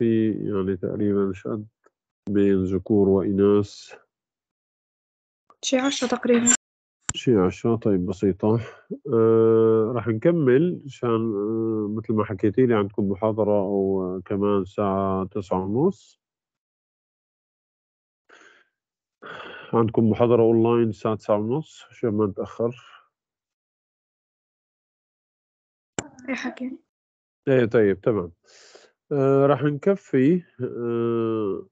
في يعني تقريبا شقد بين ذكور وإناث شي عشرة تقريبا شي عشرة طيب بسيطة آه رح نكمل عشان آه مثل ما حكيتي لي عندكم محاضرة أو كمان الساعة تسعة ونص عندكم محاضرة أونلاين الساعة تسعة ونص عشان ما نتأخر أي حكي إيه طيب تمام آه، راح نكفي آه،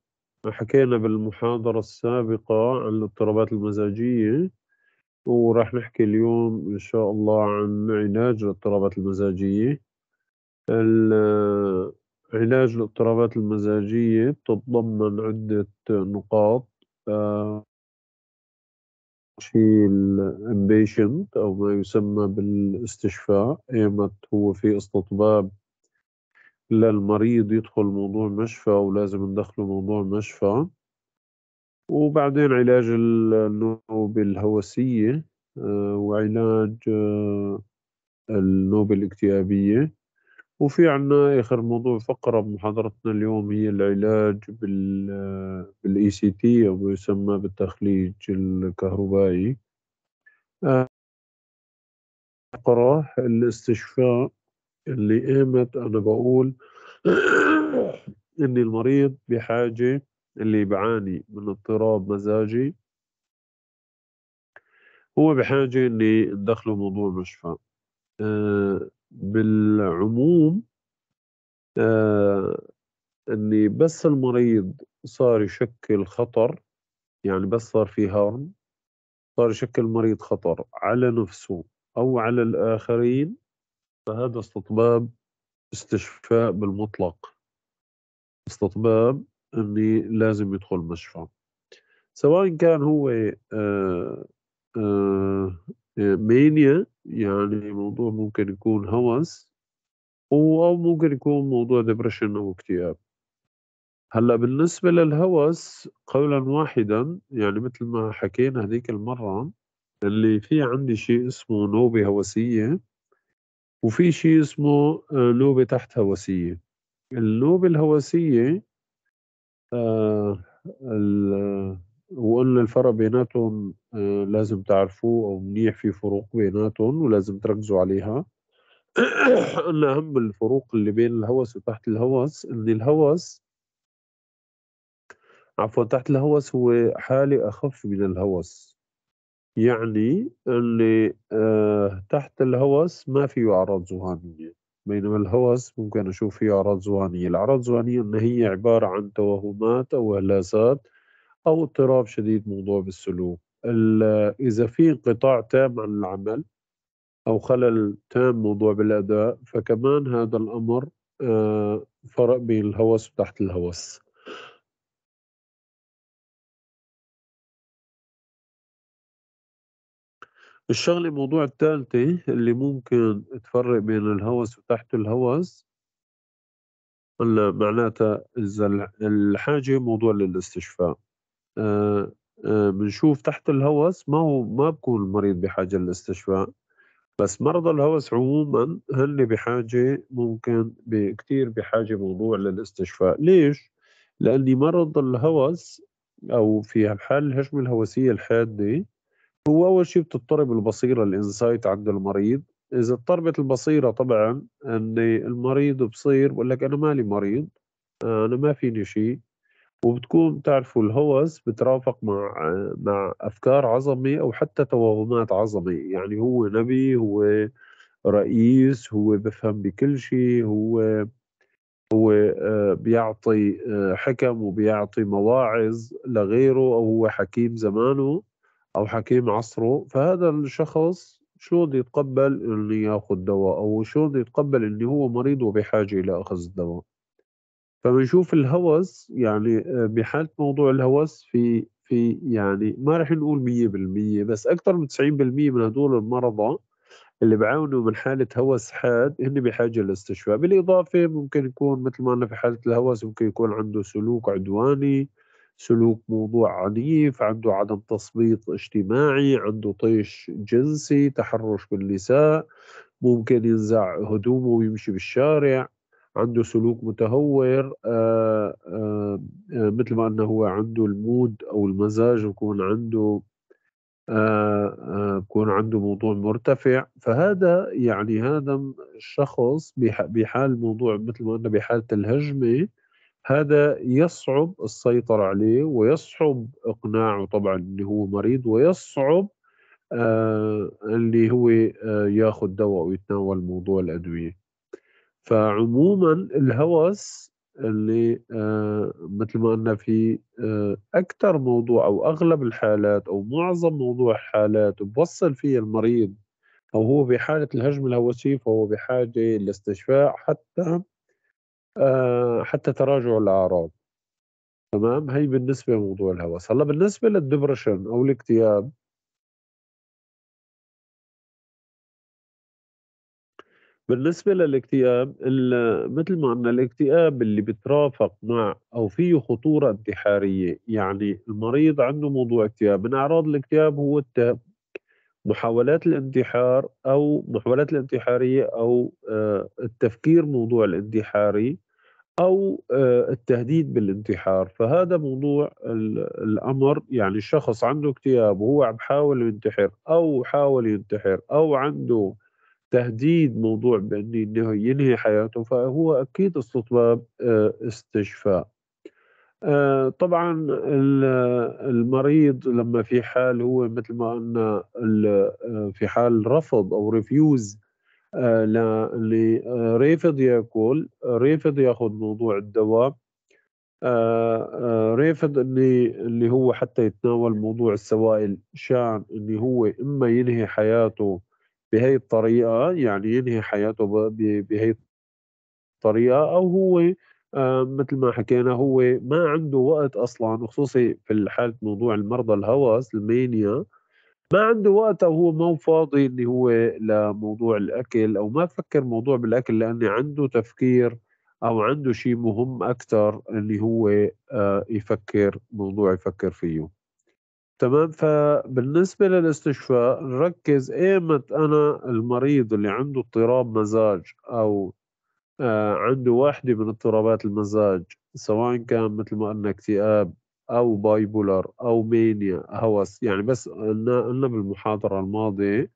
حكينا بالمحاضرة السابقة عن الاضطرابات المزاجية وراح نحكي اليوم إن شاء الله عن علاج الاضطرابات المزاجية آه، علاج الاضطرابات المزاجية تتضمن عدة نقاط شيء الامبيشنت أو ما يسمى بالاستشفاء ايمت هو في استطباب للمريض يدخل موضوع مشفى ولازم ندخله موضوع مشفى وبعدين علاج النوبة الهوسية آه، وعلاج آه، النوبة الاكتئابية وفي عنا آخر موضوع فقرة بمحاضرتنا اليوم هي العلاج بالاي سي تي أو يسمى بالتخليج الكهربائي آه، فقرة الاستشفاء اللي قامت أنا بقول إن المريض بحاجة اللي بعاني من اضطراب مزاجي هو بحاجة إني ادخله موضوع مشفى آه بالعموم آه إني بس المريض صار يشكل خطر يعني بس صار في هارم صار يشكل مريض خطر على نفسه أو على الآخرين فهذا استطباب استشفاء بالمطلق استطباب اني لازم يدخل مشفى سواء كان هو آآ آه، آآ آه، آه، مانيا يعني موضوع ممكن يكون هوس او ممكن يكون موضوع ديبرشن او اكتئاب هلا بالنسبة للهوس قولا واحدا يعني مثل ما حكينا هذيك المرة اللي في عندي شيء اسمه نوبة هوسية وفي شيء اسمه آه، لوبه تحت هوسيه اللوبه الهوسيه آه،, آه وقلنا الفرق بيناتهم آه لازم تعرفوه او منيح في فروق بيناتهم ولازم تركزوا عليها قلنا اهم الفروق اللي بين الهوس وتحت الهوس ان الهوس عفوا تحت الهوس هو حاله اخف من الهوس يعني اللي آه تحت الهوس ما فيه أعراض زوهانيه بينما الهوس ممكن أشوف فيه أعراض زوهانيه الأعراض الذهانية أن هي عبارة عن توهمات أو هلاسات أو اضطراب شديد موضوع بالسلوك إذا في انقطاع تام عن العمل أو خلل تام موضوع بالأداء فكمان هذا الأمر آه فرق بين الهوس وتحت الهوس الشغلة الموضوع الثالثة اللي ممكن تفرق بين الهوس وتحت الهوس هلا معناتها إذا الحاجة موضوع للاستشفاء آه، آه، بنشوف تحت الهوس ما هو ما بكون المريض بحاجة للاستشفاء بس مرضى الهوس عموما هن بحاجة ممكن بكتير بحاجة موضوع للاستشفاء ليش؟ لأني مرض الهوس أو في حال الهجمة الهوسية الحادة هو أول شيء بتضطرب البصيرة الإنسايت عند المريض إذا اضطربت البصيرة طبعا أن المريض بصير بقول لك أنا مالي مريض أنا ما فيني شيء وبتكون تعرفوا الهوس بترافق مع مع أفكار عظمي أو حتى توهمات عظمي يعني هو نبي هو رئيس هو بفهم بكل شيء هو هو آه، بيعطي آه، حكم وبيعطي مواعظ لغيره أو هو حكيم زمانه او حكيم عصره فهذا الشخص شو بده يتقبل انه ياخذ دواء او شو بده يتقبل انه هو مريض وبحاجه الى اخذ الدواء فبنشوف الهوس يعني آه، بحاله موضوع الهوس في في يعني ما رح نقول 100% بس اكثر من 90% من هدول المرضى اللي بعانوا من حالة هوس حاد هن بحاجة للاستشفاء بالإضافة ممكن يكون مثل ما قلنا في حالة الهوس ممكن يكون عنده سلوك عدواني سلوك موضوع عنيف عنده عدم تثبيط اجتماعي عنده طيش جنسي تحرش بالنساء ممكن ينزع هدومه ويمشي بالشارع عنده سلوك متهور آآ آه، آآ آه، آه، مثل ما أنه هو عنده المود أو المزاج بكون عنده بكون عنده موضوع مرتفع فهذا يعني هذا الشخص بحال موضوع مثل ما قلنا بحالة الهجمة هذا يصعب السيطرة عليه ويصعب إقناعه طبعا اللي هو مريض ويصعب آه اللي هو آه ياخذ دواء ويتناول موضوع الأدوية فعموما الهوس اللي آه مثل ما قلنا في آه أكثر موضوع أو أغلب الحالات أو معظم موضوع حالات بوصل فيه المريض أو هو بحالة الهجم الهوسي فهو بحاجة لاستشفاء حتى آه، حتى تراجع الاعراض تمام هي بالنسبه لموضوع الهوس هلا بالنسبه للدبرشن او الاكتئاب بالنسبه للاكتئاب مثل ما قلنا الاكتئاب اللي بترافق مع او فيه خطوره انتحاريه يعني المريض عنده موضوع اكتئاب من اعراض الاكتئاب هو التهاب محاولات الانتحار او محاولات الانتحاريه او آه، التفكير موضوع الانتحاري او آه، التهديد بالانتحار فهذا موضوع الامر يعني شخص عنده اكتئاب وهو عم حاول ينتحر او حاول ينتحر او عنده تهديد موضوع بانه ينهي حياته فهو اكيد استطباب آه، استشفاء آه، طبعا المريض لما في حال هو مثل ما قلنا في حال رفض او ريفيوز اللي آه، آه، رافض ياكل رافض ياخذ موضوع الدواء آه، رافض اللي اللي هو حتى يتناول موضوع السوائل شان اللي هو اما ينهي حياته بهي الطريقه يعني ينهي حياته بهي الطريقه او هو مثل ما حكينا هو ما عنده وقت اصلا وخصوصي في حاله موضوع المرضى الهوس المانيا ما عنده وقت او هو مو فاضي اللي هو لموضوع الاكل او ما فكر موضوع بالاكل لانه عنده تفكير او عنده شيء مهم اكثر اللي هو آه، يفكر موضوع يفكر فيه تمام فبالنسبه للاستشفاء نركز ايمت انا المريض اللي عنده اضطراب مزاج او آه، عنده واحده من اضطرابات المزاج سواء كان مثل ما قلنا اكتئاب أو بايبولار أو مانيا هوس يعني بس قلنا قلنا بالمحاضرة الماضية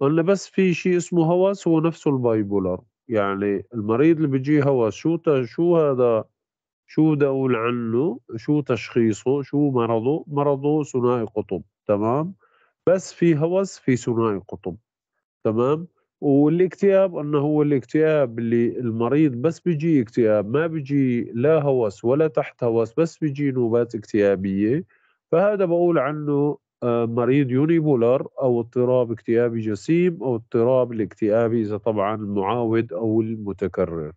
قلنا بس في شيء اسمه هوس هو نفسه البايبولار يعني المريض اللي بيجيه هوس شو شو هذا شو بدي أقول عنه شو تشخيصه شو مرضه مرضه ثنائي قطب تمام بس في هوس في ثنائي قطب تمام والاكتئاب انه هو الاكتئاب اللي المريض بس بيجي اكتئاب ما بيجي لا هوس ولا تحت هوس بس بيجي نوبات اكتئابيه فهذا بقول عنه آه، مريض يونيبولر او اضطراب اكتئابي جسيم او اضطراب الاكتئابي اذا طبعا المعاود او المتكرر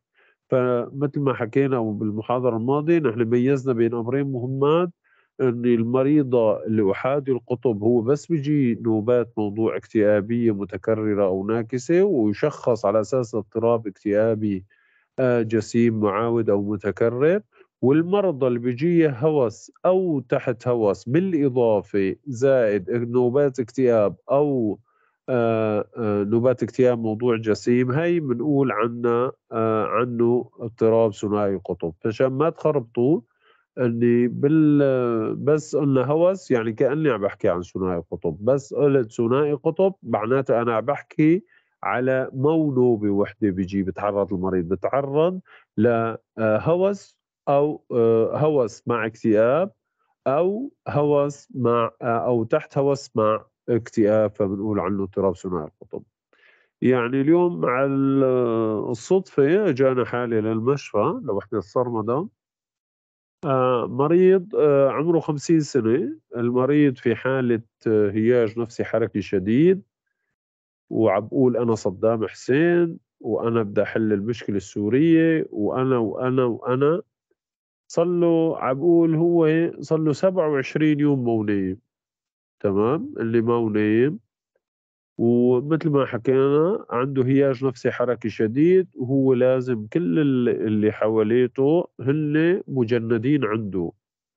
فمثل ما حكينا بالمحاضره الماضيه نحن ميزنا بين امرين مهمات أن المريضة اللي أحادي القطب هو بس بيجي نوبات موضوع اكتئابية متكررة أو ناكسة ويشخص على أساس اضطراب اكتئابي جسيم معاود أو متكرر والمرضى اللي بيجيه هوس أو تحت هوس بالإضافة زائد نوبات اكتئاب أو نوبات اكتئاب موضوع جسيم هي بنقول عنا عنه اضطراب ثنائي القطب فشان ما تخربطوه اني بال بس قلنا هوس يعني كاني عم بحكي عن ثنائي قطب بس قلت ثنائي قطب معناته انا عم بحكي على مونو وحده بيجي بتعرض المريض بتعرض لهوس آه، او آه، هوس مع اكتئاب او هوس مع آه، او تحت هوس مع اكتئاب فبنقول عنه اضطراب ثنائي القطب يعني اليوم مع الصدفة جانا حالة للمشفى لوحدة الصرمدة آه، مريض آه، عمره خمسين سنة المريض في حالة آه، هياج نفسي حركي شديد وعبقول أنا صدام حسين وأنا بدي أحل المشكلة السورية وأنا وأنا وأنا صار له عبقول هو صار له 27 يوم مو نايم تمام اللي مو نايم ومثل ما حكينا عنده هياج نفسي حركي شديد وهو لازم كل اللي حواليته هن مجندين عنده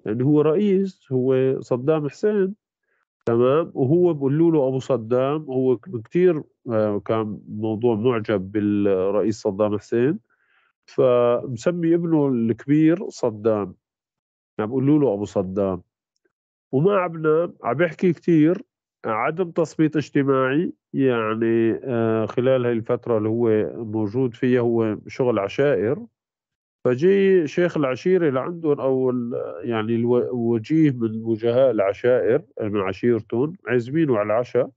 لأنه يعني هو رئيس هو صدام حسين تمام وهو بقول له ابو صدام هو كثير آه، كان موضوع معجب بالرئيس صدام حسين فمسمي ابنه الكبير صدام عم يعني بقول له ابو صدام وما عبنا عم بيحكي كثير عدم تثبيط اجتماعي يعني آه، خلال هاي الفترة اللي هو موجود فيها هو شغل عشائر فجي شيخ العشيرة لعندهم أو يعني الوجيه من وجهاء العشائر من عشيرتهم عازمينه على العشاء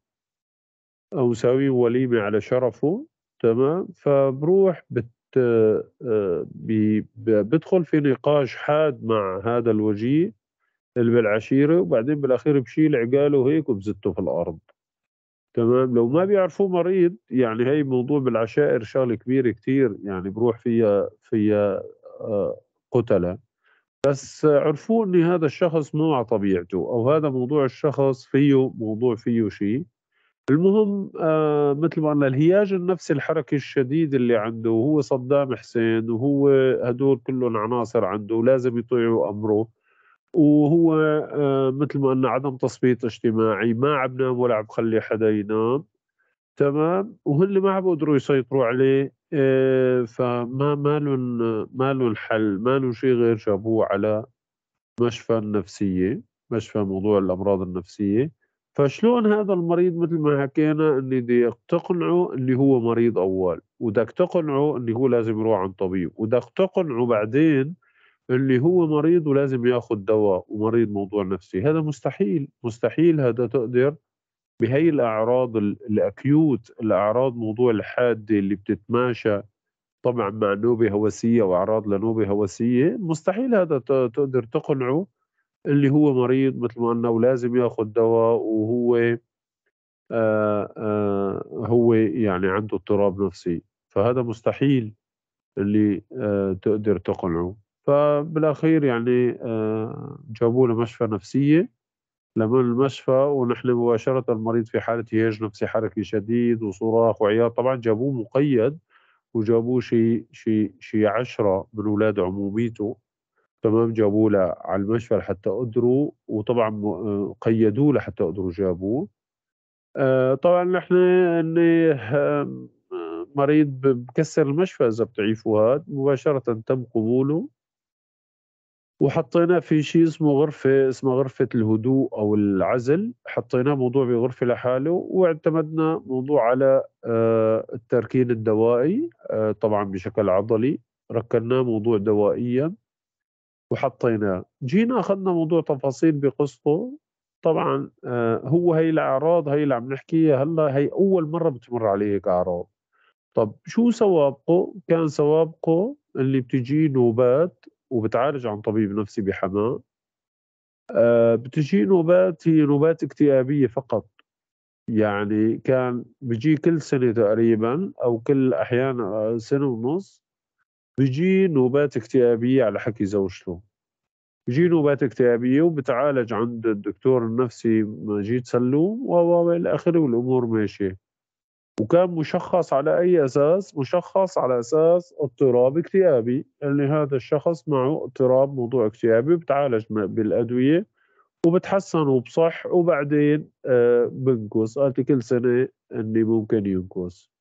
أو مساويين وليمة على شرفه تمام فبروح بت آه، بدخل في نقاش حاد مع هذا الوجيه بالعشيره وبعدين بالاخير بشيل عقاله هيك وبزته في الارض تمام لو ما بيعرفوه مريض يعني هي موضوع بالعشائر شغله كبيره كتير يعني بروح فيها فيها آه، قتله بس عرفوه ان هذا الشخص مو على طبيعته او هذا موضوع الشخص فيه موضوع فيه شيء المهم آه مثل ما قلنا الهياج النفسي الحركي الشديد اللي عنده وهو صدام حسين وهو هدول كلهم عناصر عنده ولازم يطيعوا امره وهو آه، مثل ما قلنا عدم تثبيط اجتماعي ما عم نام ولا عم خلي حدا ينام تمام وهن ما عم بيقدروا يسيطروا عليه آه، فما مالن مالن حل مالن شيء غير جابوه على مشفى النفسية مشفى موضوع الأمراض النفسية فشلون هذا المريض مثل ما حكينا اللي بدك تقنعه اللي هو مريض أول وبدك تقنعه اللي هو لازم يروح عند طبيب وبدك تقنعه بعدين اللي هو مريض ولازم ياخذ دواء ومريض موضوع نفسي هذا مستحيل مستحيل هذا تقدر بهي الاعراض الاكيوت الاعراض موضوع الحاده اللي بتتماشى طبعا مع نوبه هوسيه واعراض لنوبه هوسيه مستحيل هذا تقدر تقنعه اللي هو مريض مثل ما قلنا ولازم ياخذ دواء وهو آآ آه، آآ آه، هو يعني عنده اضطراب نفسي فهذا مستحيل اللي آه، تقدر تقنعه فبالاخير يعني آه، جابوا له مشفى نفسيه لما المشفى ونحن مباشره المريض في حاله هيج نفسي حركي شديد وصراخ وعياط طبعا جابوه مقيد وجابوه شي شي شي عشره من اولاد عموميته تمام جابوه على المشفى لحتى قدروا وطبعا آه، قيدوه لحتى قدروا جابوه آه، طبعا نحن اللي مريض بكسر المشفى اذا بتعيفوا هذا مباشره تم قبوله وحطينا في شيء اسمه غرفة اسمها غرفة الهدوء أو العزل حطينا موضوع بغرفة لحاله واعتمدنا موضوع على آه، التركين الدوائي آه، طبعا بشكل عضلي ركناه موضوع دوائيا وحطيناه جينا أخذنا موضوع تفاصيل بقصته طبعا آه، هو هي الأعراض هي اللي عم نحكيها هلا هي أول مرة بتمر عليه هيك أعراض طب شو سوابقه؟ كان سوابقه اللي بتجي نوبات وبتعالج عن طبيب نفسي بحماه آه، بتجي نوبات هي نوبات اكتئابية فقط يعني كان بيجي كل سنة تقريبا أو كل أحيانا آه، سنة ونص بيجي نوبات اكتئابية على حكي زوجته بيجي نوبات اكتئابية وبتعالج عند الدكتور النفسي مجيد سلوم و إلى آخره والأمور ماشية وكان مشخص على اي اساس؟ مشخص على اساس اضطراب اكتئابي ان هذا الشخص معه اضطراب موضوع اكتئابي بتعالج بالادويه وبتحسن وبصح وبعدين آه، بنقص قالت كل سنه اني ممكن ينقص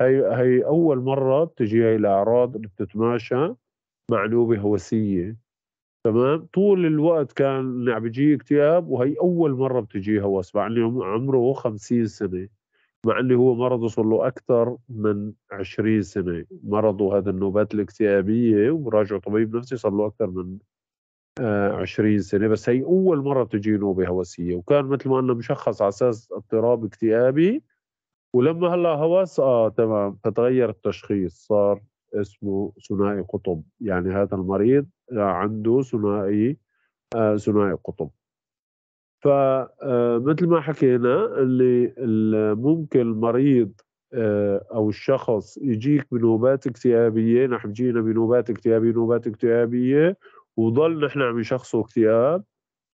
هي هي اول مره بتجي هي الاعراض اللي بتتماشى مع نوبه هوسيه تمام طول الوقت كان عم بيجيه اكتئاب وهي اول مره بتجيه هوس مع عمره 50 سنه مع اللي هو مرضه صار له أكثر من 20 سنة مرضه هذا النوبات الاكتئابية وراجع طبيب نفسي صار له أكثر من 20 آه، سنة بس هي أول مرة تجي نوبة هوسية وكان مثل ما قلنا مشخص على أساس اضطراب اكتئابي ولما هلا هوس اه تمام فتغير التشخيص صار اسمه ثنائي قطب يعني هذا المريض آه، عنده ثنائي آه، ثنائي آه قطب فمثل آه، ما حكينا اللي, ممكن المريض آه، او الشخص يجيك بنوبات اكتئابيه نحن جينا بنوبات اكتئابيه نوبات اكتئابيه وضل نحن عم يشخصوا اكتئاب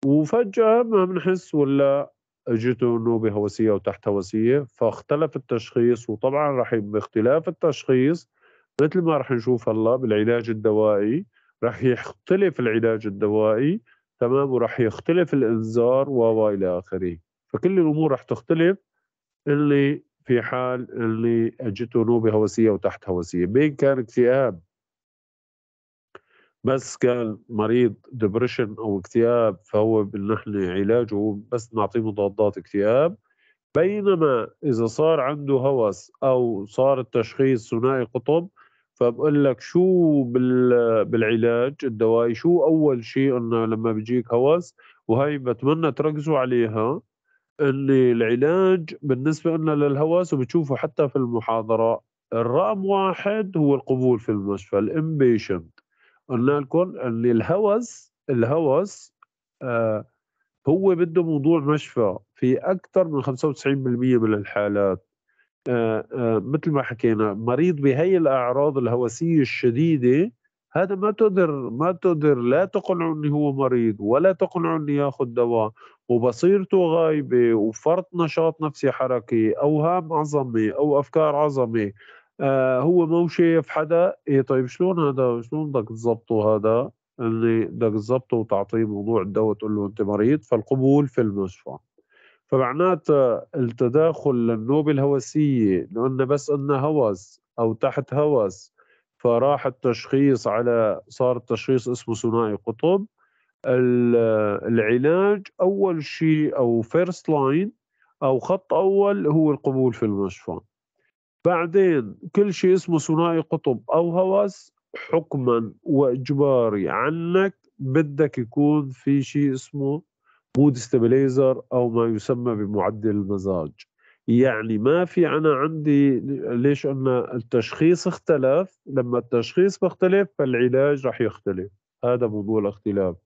وفجاه ما بنحس ولا اجته نوبه هوسيه او تحت هوسيه فاختلف التشخيص وطبعا رح باختلاف التشخيص مثل ما رح نشوف هلا بالعلاج الدوائي رح يختلف العلاج الدوائي تمام وراح يختلف الانذار و الى اخره فكل الامور راح تختلف اللي في حال اللي اجته نوبه هوسيه وتحت هوسيه بين كان اكتئاب بس كان مريض ديبريشن او اكتئاب فهو نحن علاجه بس نعطيه مضادات اكتئاب بينما اذا صار عنده هوس او صار التشخيص ثنائي قطب فبقول لك شو بالعلاج الدوائي شو اول شيء انه لما بيجيك هوس وهي بتمنى تركزوا عليها ان العلاج بالنسبه لنا للهوس وبتشوفوا حتى في المحاضره الرقم واحد هو القبول في المشفى الامبيشنت قلنا لكم ان الهوس الهوس آه هو بده موضوع مشفى في اكثر من 95% من الحالات آه، آه، مثل ما حكينا مريض بهي الاعراض الهوسيه الشديده هذا ما تقدر ما تقدر لا تقنعه انه هو مريض ولا تقنعه انه ياخذ دواء وبصيرته غايبه وفرط نشاط نفسي حركي اوهام عظمه او افكار عظمه آه هو مو شايف حدا إيه طيب شلون هذا شلون بدك تظبطه هذا اللي يعني بدك تظبطه وتعطيه موضوع الدواء تقول له انت مريض فالقبول في المشفى فمعناتها آه، التداخل للنوبة الهوسية لأنه بس قلنا هوس أو تحت هوس فراح التشخيص على صار التشخيص اسمه ثنائي قطب آه، العلاج أول شيء أو فيرست لاين أو خط أول هو القبول في المشفى بعدين كل شيء اسمه ثنائي قطب أو هوس حكما وإجباري عنك بدك يكون في شيء اسمه مود ستابيلايزر او ما يسمى بمعدل المزاج يعني ما في انا عندي ليش قلنا التشخيص اختلف لما التشخيص بيختلف فالعلاج رح يختلف هذا موضوع الاختلاف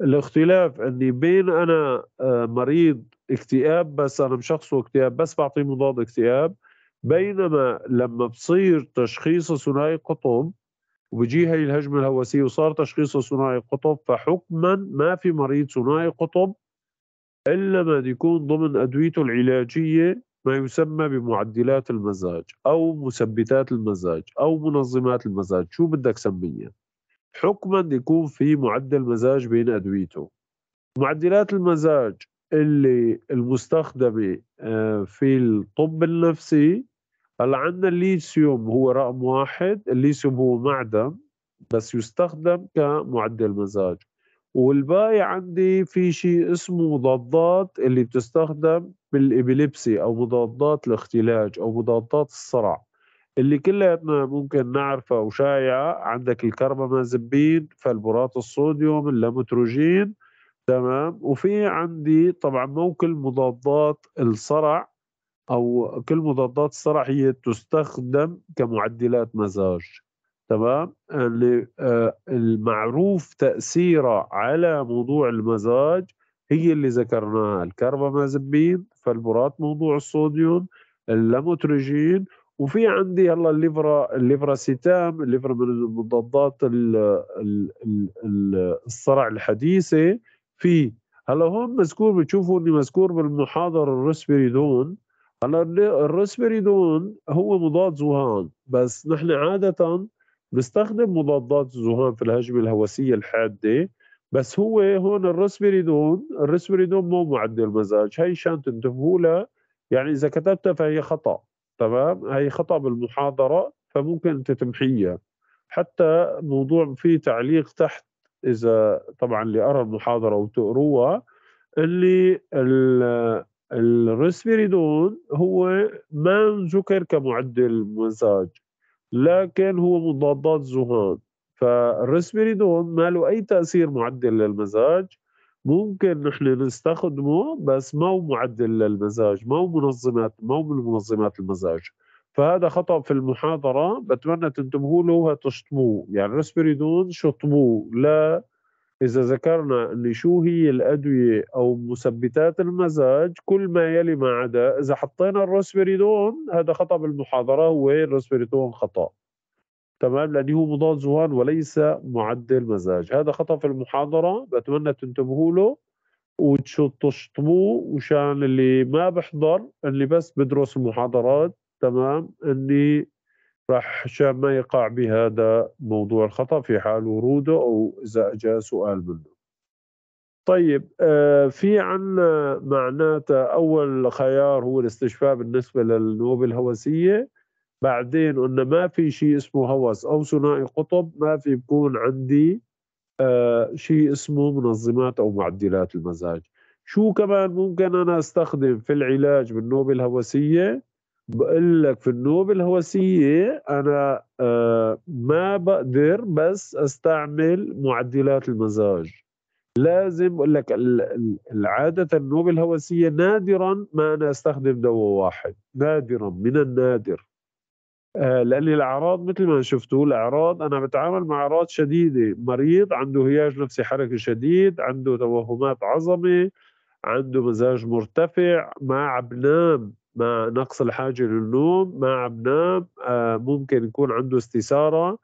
الاختلاف اني بين انا آه، مريض اكتئاب بس انا مشخصه اكتئاب بس بعطيه مضاد اكتئاب بينما لما بصير تشخيصه ثنائي قطب وبيجي هي الهجمه الهوسيه وصار تشخيصه ثنائي قطب فحكما ما في مريض ثنائي قطب إلا ما يكون ضمن أدويته العلاجية ما يسمى بمعدلات المزاج أو مثبتات المزاج أو منظمات المزاج شو بدك سميها حكما يكون في معدل مزاج بين أدويته معدلات المزاج اللي المستخدمة آه، في الطب النفسي هلا عندنا الليثيوم هو رقم واحد الليثيوم هو معدن بس يستخدم كمعدل مزاج والباقي عندي في شيء اسمه مضادات اللي بتستخدم بالإبليبسي أو مضادات الاختلاج أو مضادات الصرع اللي كلياتنا ممكن نعرفها وشائعة عندك الكربامازبين فالبورات الصوديوم اللاموتروجين تمام وفي عندي طبعا مو كل مضادات الصرع أو كل مضادات الصرع هي تستخدم كمعدلات مزاج تمام اللي آه، المعروف تأثيره على موضوع المزاج هي اللي ذكرناها الكربامازبين فالبرات موضوع الصوديوم اللاموتريجين وفي عندي هلا الليفرا الليفراسيتام الليفرا من مضادات الصرع الحديثه في هلا هون مذكور بتشوفوا اني مذكور بالمحاضر الروسبيريدون هلا الروسبيريدون هو مضاد زوهان بس نحن عاده بيستخدم مضادات الذهان في الهجمه الهوسيه الحاده بس هو هون الرسبريدون الرسبريدون مو معدل مزاج هي شان تنتبهوا لها يعني اذا كتبتها فهي خطا تمام هي خطا بالمحاضره فممكن أنت تمحيها حتى موضوع في تعليق تحت اذا طبعا اللي أرى المحاضره وتقروها اللي الرسبريدون هو ما ذكر كمعدل مزاج لكن هو مضادات زهان فالريسبيريدون ما له أي تأثير معدل للمزاج ممكن نحن نستخدمه بس ما هو معدل للمزاج ما هو منظمات ما هو من منظمات المزاج فهذا خطأ في المحاضرة بتمنى تنتبهوا له وتشطبوه يعني ريسبيريدون شطبوه لا إذا ذكرنا أن شو هي الأدوية أو مثبتات المزاج كل ما يلي ما عدا إذا حطينا الروسبريدون هذا خطأ بالمحاضرة هو الروسبريدون خطأ تمام لأنه هو مضاد زهان وليس معدل مزاج هذا خطأ في المحاضرة بتمنى تنتبهوا له وتشطموه وشان اللي ما بحضر اللي بس بدرس المحاضرات تمام اني راح الشاب ما يقع بهذا موضوع الخطأ في حال وروده أو إذا جاء سؤال منه طيب آه، في عندنا معناته أول خيار هو الاستشفاء بالنسبة للنوبة الهوسية بعدين قلنا ما في شيء اسمه هوس أو ثنائي قطب ما في بكون عندي آه، شيء اسمه منظمات أو معدلات المزاج شو كمان ممكن أنا أستخدم في العلاج بالنوبة الهوسية بقول لك في النوبة الهوسية أنا آه، ما بقدر بس أستعمل معدلات المزاج لازم أقول لك العادة النوبة الهوسية نادرا ما أنا أستخدم دواء واحد نادرا من النادر آه، لأن الأعراض مثل ما شفتوا الأعراض أنا بتعامل مع أعراض شديدة مريض عنده هياج نفسي حركي شديد عنده توهمات عظمة عنده مزاج مرتفع ما عم بنام ما نقص الحاجة للنوم ما عم نام آه، ممكن يكون عنده استثارة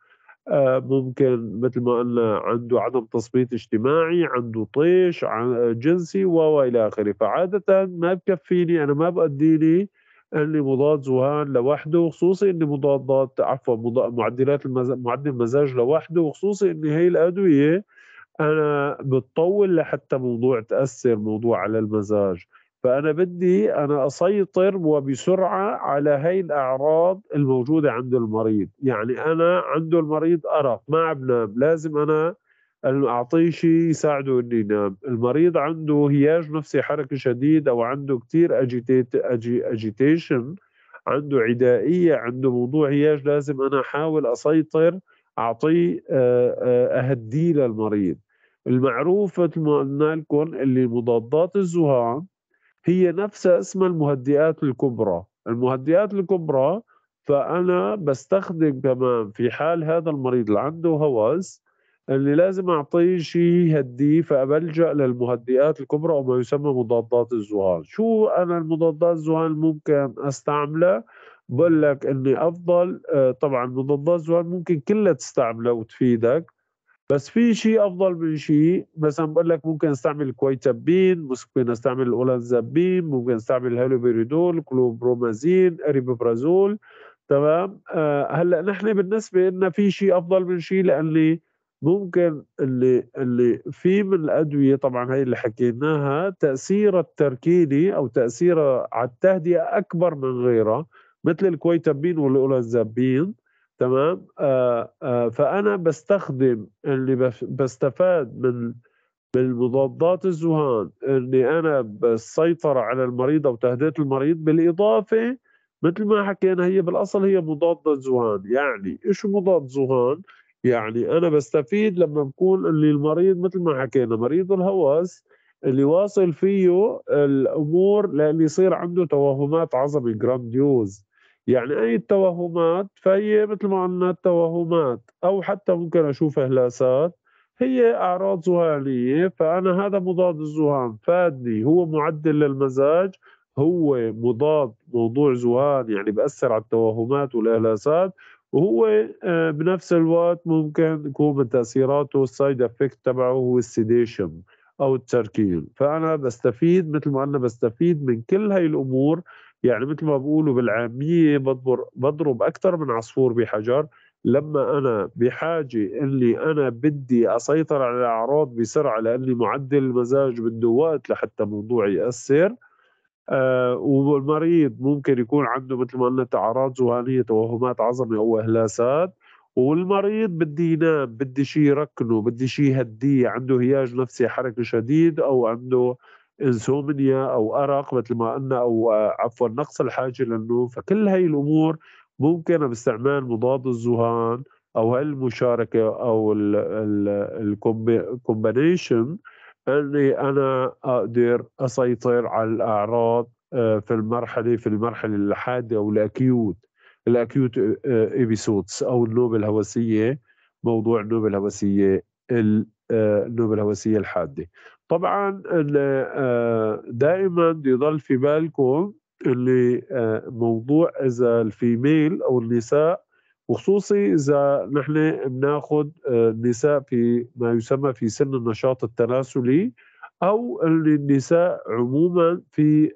آه، ممكن مثل ما قلنا عنده عدم تثبيط اجتماعي عنده طيش جنسي وإلى آخره فعادة ما بكفيني أنا ما بأديني اللي مضاد ذهان لوحده وخصوصي اني مضادات عفوا معدلات معدل المزاج لوحده وخصوصي اني هي الادويه انا بتطول لحتى موضوع تاثر موضوع على المزاج فأنا بدي أنا أسيطر وبسرعة على هاي الأعراض الموجودة عند المريض يعني أنا عنده المريض أرق ما عم نام لازم أنا أعطيه شيء يساعده إني ينام المريض عنده هياج نفسي حركة شديد أو عنده كتير أجيتيت أجي أجيتيشن عنده عدائية عنده موضوع هياج لازم أنا أحاول أسيطر أعطيه آه، آه، أهديه للمريض المعروفة قلنا لكم اللي مضادات الزهام هي نفسها اسمها المهدئات الكبرى المهدئات الكبرى فأنا بستخدم كمان في حال هذا المريض اللي عنده هوس اللي لازم أعطيه شيء يهديه فبلجأ للمهدئات الكبرى وما يسمى مضادات الزهان شو أنا المضادات الزهان ممكن أستعملها بقول لك اني افضل آه، طبعا مضادات الزهان ممكن كلها تستعملها وتفيدك بس في شيء افضل من شيء مثلا بقول لك ممكن استعمل الكويتابين ممكن استعمل الاولانزابين ممكن استعمل الهالوبيريدول كلوبرومازين اريبوبرازول تمام آه هلا نحن بالنسبه لنا في شيء افضل من شيء لاني ممكن اللي اللي في من الادويه طبعا هي اللي حكيناها تاثيرها التركيني او تاثيرها على التهدئه اكبر من غيرها مثل الكويتابين والاولانزابين تمام آه، آه، فانا بستخدم اللي بستفاد من من مضادات الذهان اني انا بالسيطره على المريض او تهدئه المريض بالاضافه مثل ما حكينا هي بالاصل هي مضاده زهان يعني ايش مضاد زهان يعني انا بستفيد لما بكون اللي المريض مثل ما حكينا مريض الهوس اللي واصل فيه الامور لانه يصير عنده توهمات عظمه جرانديوز يعني أي التوهمات فهي مثل ما قلنا التوهمات أو حتى ممكن أشوف إهلاسات هي أعراض زهانيه فأنا هذا مضاد الزهان فادني هو معدل للمزاج هو مضاد موضوع زهان يعني بأثر على التوهمات والإهلاسات وهو آه، بنفس الوقت ممكن يكون من تأثيراته السايد افكت تبعه هو السيديشن أو التركيل فأنا بستفيد مثل ما قلنا بستفيد من كل هاي الأمور يعني مثل ما بقولوا بالعاميه بضرب اكثر من عصفور بحجر لما انا بحاجه اني انا بدي اسيطر على الاعراض بسرعه لاني معدل المزاج بده وقت لحتى موضوع ياثر آه والمريض ممكن يكون عنده مثل ما قلنا اعراض زهانية توهمات عظمه او اهلاسات والمريض بدي ينام بدي شيء يركنه بدي شيء يهديه عنده هياج نفسي حركة شديد او عنده انسومنيا او ارق مثل ما قلنا او آه، عفوا نقص الحاجه للنوم فكل هاي الامور ممكن باستعمال مضاد الذهان او هالمشاركه او الكومبينيشن اني انا اقدر اسيطر على الاعراض آه، في المرحله في المرحله الحاده او الاكيوت الاكيوت ايبيسودز آه، او النوبه الهوسيه موضوع النوبه الهوسيه النوبه الهوسيه الحاده طبعا آه، دائما يضل في بالكم اللي آه، موضوع اذا الفيميل او النساء وخصوصي اذا نحن بناخذ آه، النساء في ما يسمى في سن النشاط التناسلي او النساء عموما في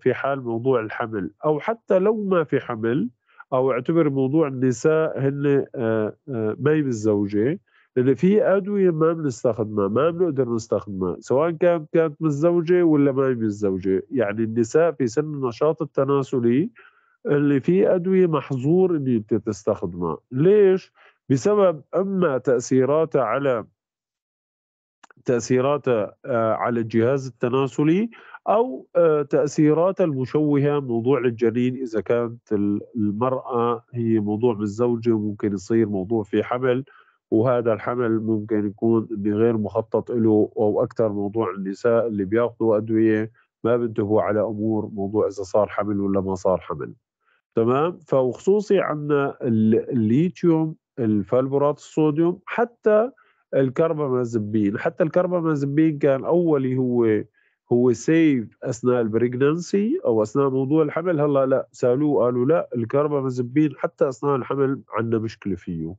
في حال موضوع الحمل او حتى لو ما في حمل او اعتبر موضوع النساء هن ما هي بالزوجه لان في ادويه ما بنستخدمها ما بنقدر نستخدمها سواء كانت كانت متزوجه ولا ما هي متزوجه يعني النساء في سن النشاط التناسلي اللي في ادويه محظور ان انت تستخدمها ليش بسبب اما تاثيراتها على تاثيراتها آه، على الجهاز التناسلي او آه، تاثيراتها المشوهه موضوع الجنين اذا كانت المراه هي موضوع متزوجه ممكن يصير موضوع في حمل وهذا الحمل ممكن يكون بغير مخطط له او اكثر موضوع النساء اللي بياخذوا ادويه ما بنتبهوا على امور موضوع اذا صار حمل ولا ما صار حمل تمام فخصوصي عندنا الليثيوم الفالبورات الصوديوم حتى الكربامازبين حتى الكربامازبين كان اولي هو هو سيف اثناء البريجننسي او اثناء موضوع الحمل هلا لا سالوه قالوا لا الكربامازبين حتى اثناء الحمل عندنا مشكله فيه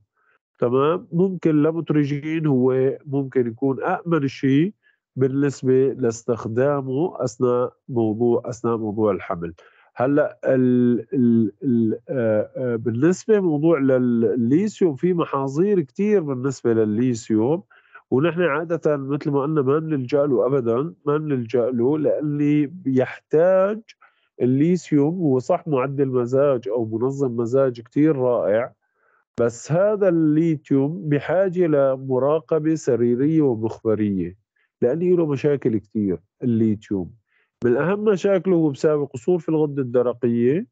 تمام ممكن لمترجين هو ممكن يكون أأمن شيء بالنسبة لاستخدامه أثناء موضوع أثناء موضوع الحمل هلا ال ال ال آه، آه، بالنسبه موضوع للليثيوم في محاظير كثير بالنسبه للليثيوم ونحن عادة مثل ما قلنا ما بنلجأ له أبدا ما بنلجأ له لأنه بيحتاج الليثيوم هو صح معدل مزاج أو منظم مزاج كتير رائع بس هذا الليثيوم بحاجة لمراقبة سريرية ومخبرية لأن له مشاكل كثير الليثيوم من أهم مشاكله هو بسبب قصور في الغدة الدرقية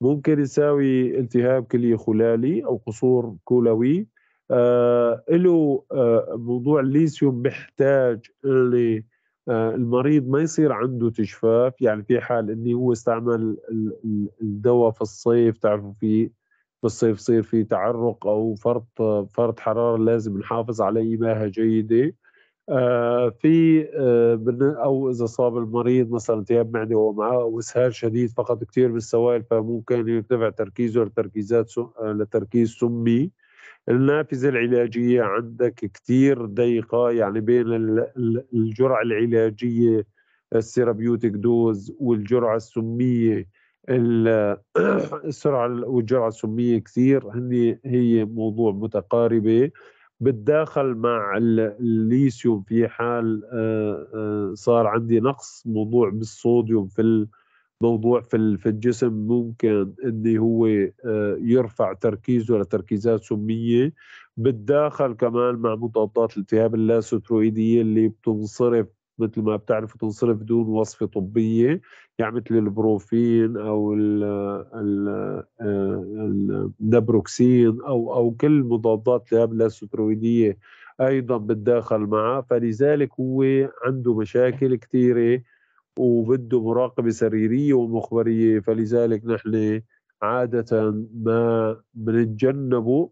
ممكن يساوي التهاب كلي خلالي أو قصور كلوي آه له آه موضوع الليثيوم بيحتاج اللي آه المريض ما يصير عنده تجفاف يعني في حال اني هو استعمل الدواء في الصيف تعرفوا في بالصيف يصير في تعرق او فرط فرط حراره لازم نحافظ على ايماها جيده آه، في آه، او اذا صاب المريض مثلا التهاب معده ومعه واسهال شديد فقد كثير من السوائل فممكن يرتفع تركيزه لتركيزات لتركيز سمي النافذة العلاجية عندك كثير ضيقة يعني بين الجرعة العلاجية السيرابيوتيك دوز والجرعة السمية السرعه والجرعه السميه كثير هني هي موضوع متقاربه بتداخل مع الليثيوم في حال آه، آه، صار عندي نقص موضوع بالصوديوم في الموضوع في في الجسم ممكن اللي هو آه، يرفع تركيزه لتركيزات سميه بتداخل كمان مع مضادات الالتهاب اللاسترويديه اللي بتنصرف مثل ما بتعرف تنصرف دون وصفة طبية يعني مثل البروفين أو النبروكسين أو أو كل مضادات الهبلة السترويدية أيضا بتداخل معه فلذلك هو عنده مشاكل كثيرة وبده مراقبة سريرية ومخبرية فلذلك نحن عادة ما بنتجنبه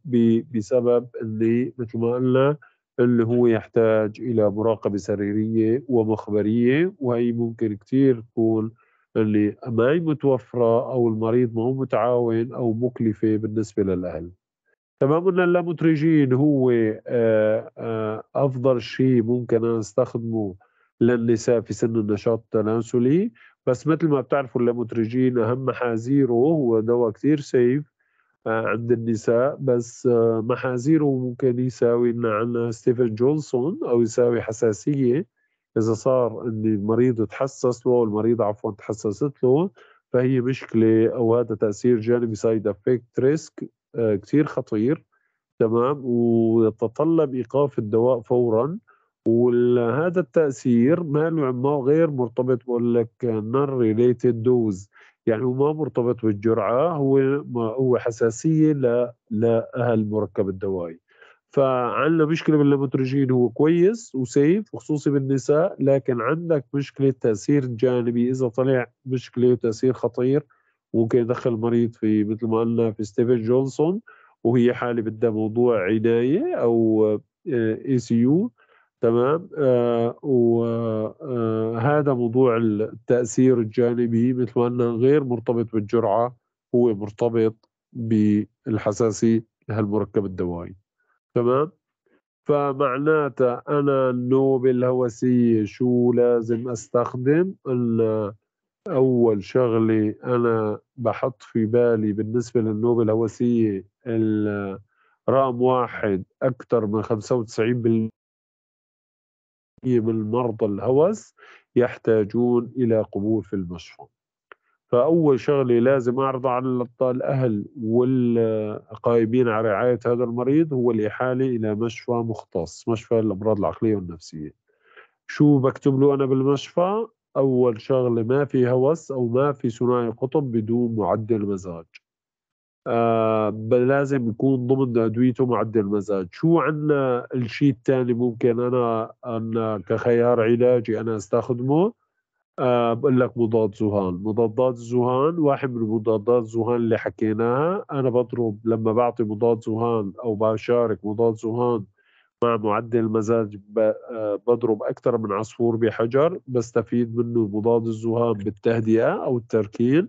بسبب اللي مثل ما قلنا اللي هو يحتاج إلى مراقبة سريرية ومخبرية وهي ممكن كثير تكون اللي ما هي متوفرة أو المريض ما هو متعاون أو مكلفة بالنسبة للأهل تمام قلنا اللامترجين هو آه، آه، أفضل شيء ممكن انا استخدمه للنساء في سن النشاط التناسلي بس مثل ما بتعرفوا اللامترجين أهم محاذيره هو دواء كثير سيف عند النساء بس آه، محاذيره ممكن يساوي ان عندنا ستيفن جونسون او يساوي حساسيه اذا صار ان المريض تحسس له المريضه عفوا تحسست له فهي مشكله او هذا تاثير جانبي سايد افكت ريسك كثير خطير تمام ويتطلب ايقاف الدواء فورا وهذا التاثير ما له غير مرتبط بقول لك نون ريليتد دوز يعني هو ما مرتبط بالجرعه هو ما هو حساسيه ل لاهل مركب الدوائي فعندنا مشكله بالليمتروجين هو كويس وسيف وخصوصي بالنساء لكن عندك مشكله تاثير جانبي اذا طلع مشكله وتاثير خطير ممكن يدخل المريض في مثل ما قلنا في ستيفن جونسون وهي حاله بدها موضوع عنايه او آه، اي سي يو تمام آه وهذا آه، موضوع التأثير الجانبي مثل أنه غير مرتبط بالجرعة هو مرتبط بالحساسية لهالمركب الدوائي تمام فمعناته أنا النوبة الهوسية شو لازم أستخدم أن أول شغلة أنا بحط في بالي بالنسبة للنوبة الهوسية رقم واحد أكثر من 95% من مرضى الهوس يحتاجون إلى قبول في المشفى فأول شغلة لازم أعرض على الأهل والقائمين على رعاية هذا المريض هو الإحالة إلى مشفى مختص مشفى الأمراض العقلية والنفسية شو بكتب له أنا بالمشفى أول شغلة ما في هوس أو ما في ثنائي قطب بدون معدل مزاج آه لازم يكون ضمن ادويته معدل مزاج شو عندنا آه، الشيء الثاني ممكن انا أن كخيار علاجي انا استخدمه آه بقول لك مضاد زهان مضادات الذهان واحد من مضادات الذهان اللي حكيناها انا بضرب لما بعطي مضاد زهان او بشارك مضاد زهان مع معدل مزاج آه، بضرب اكثر من عصفور بحجر بستفيد منه مضاد الزهان بالتهدئه او التركيل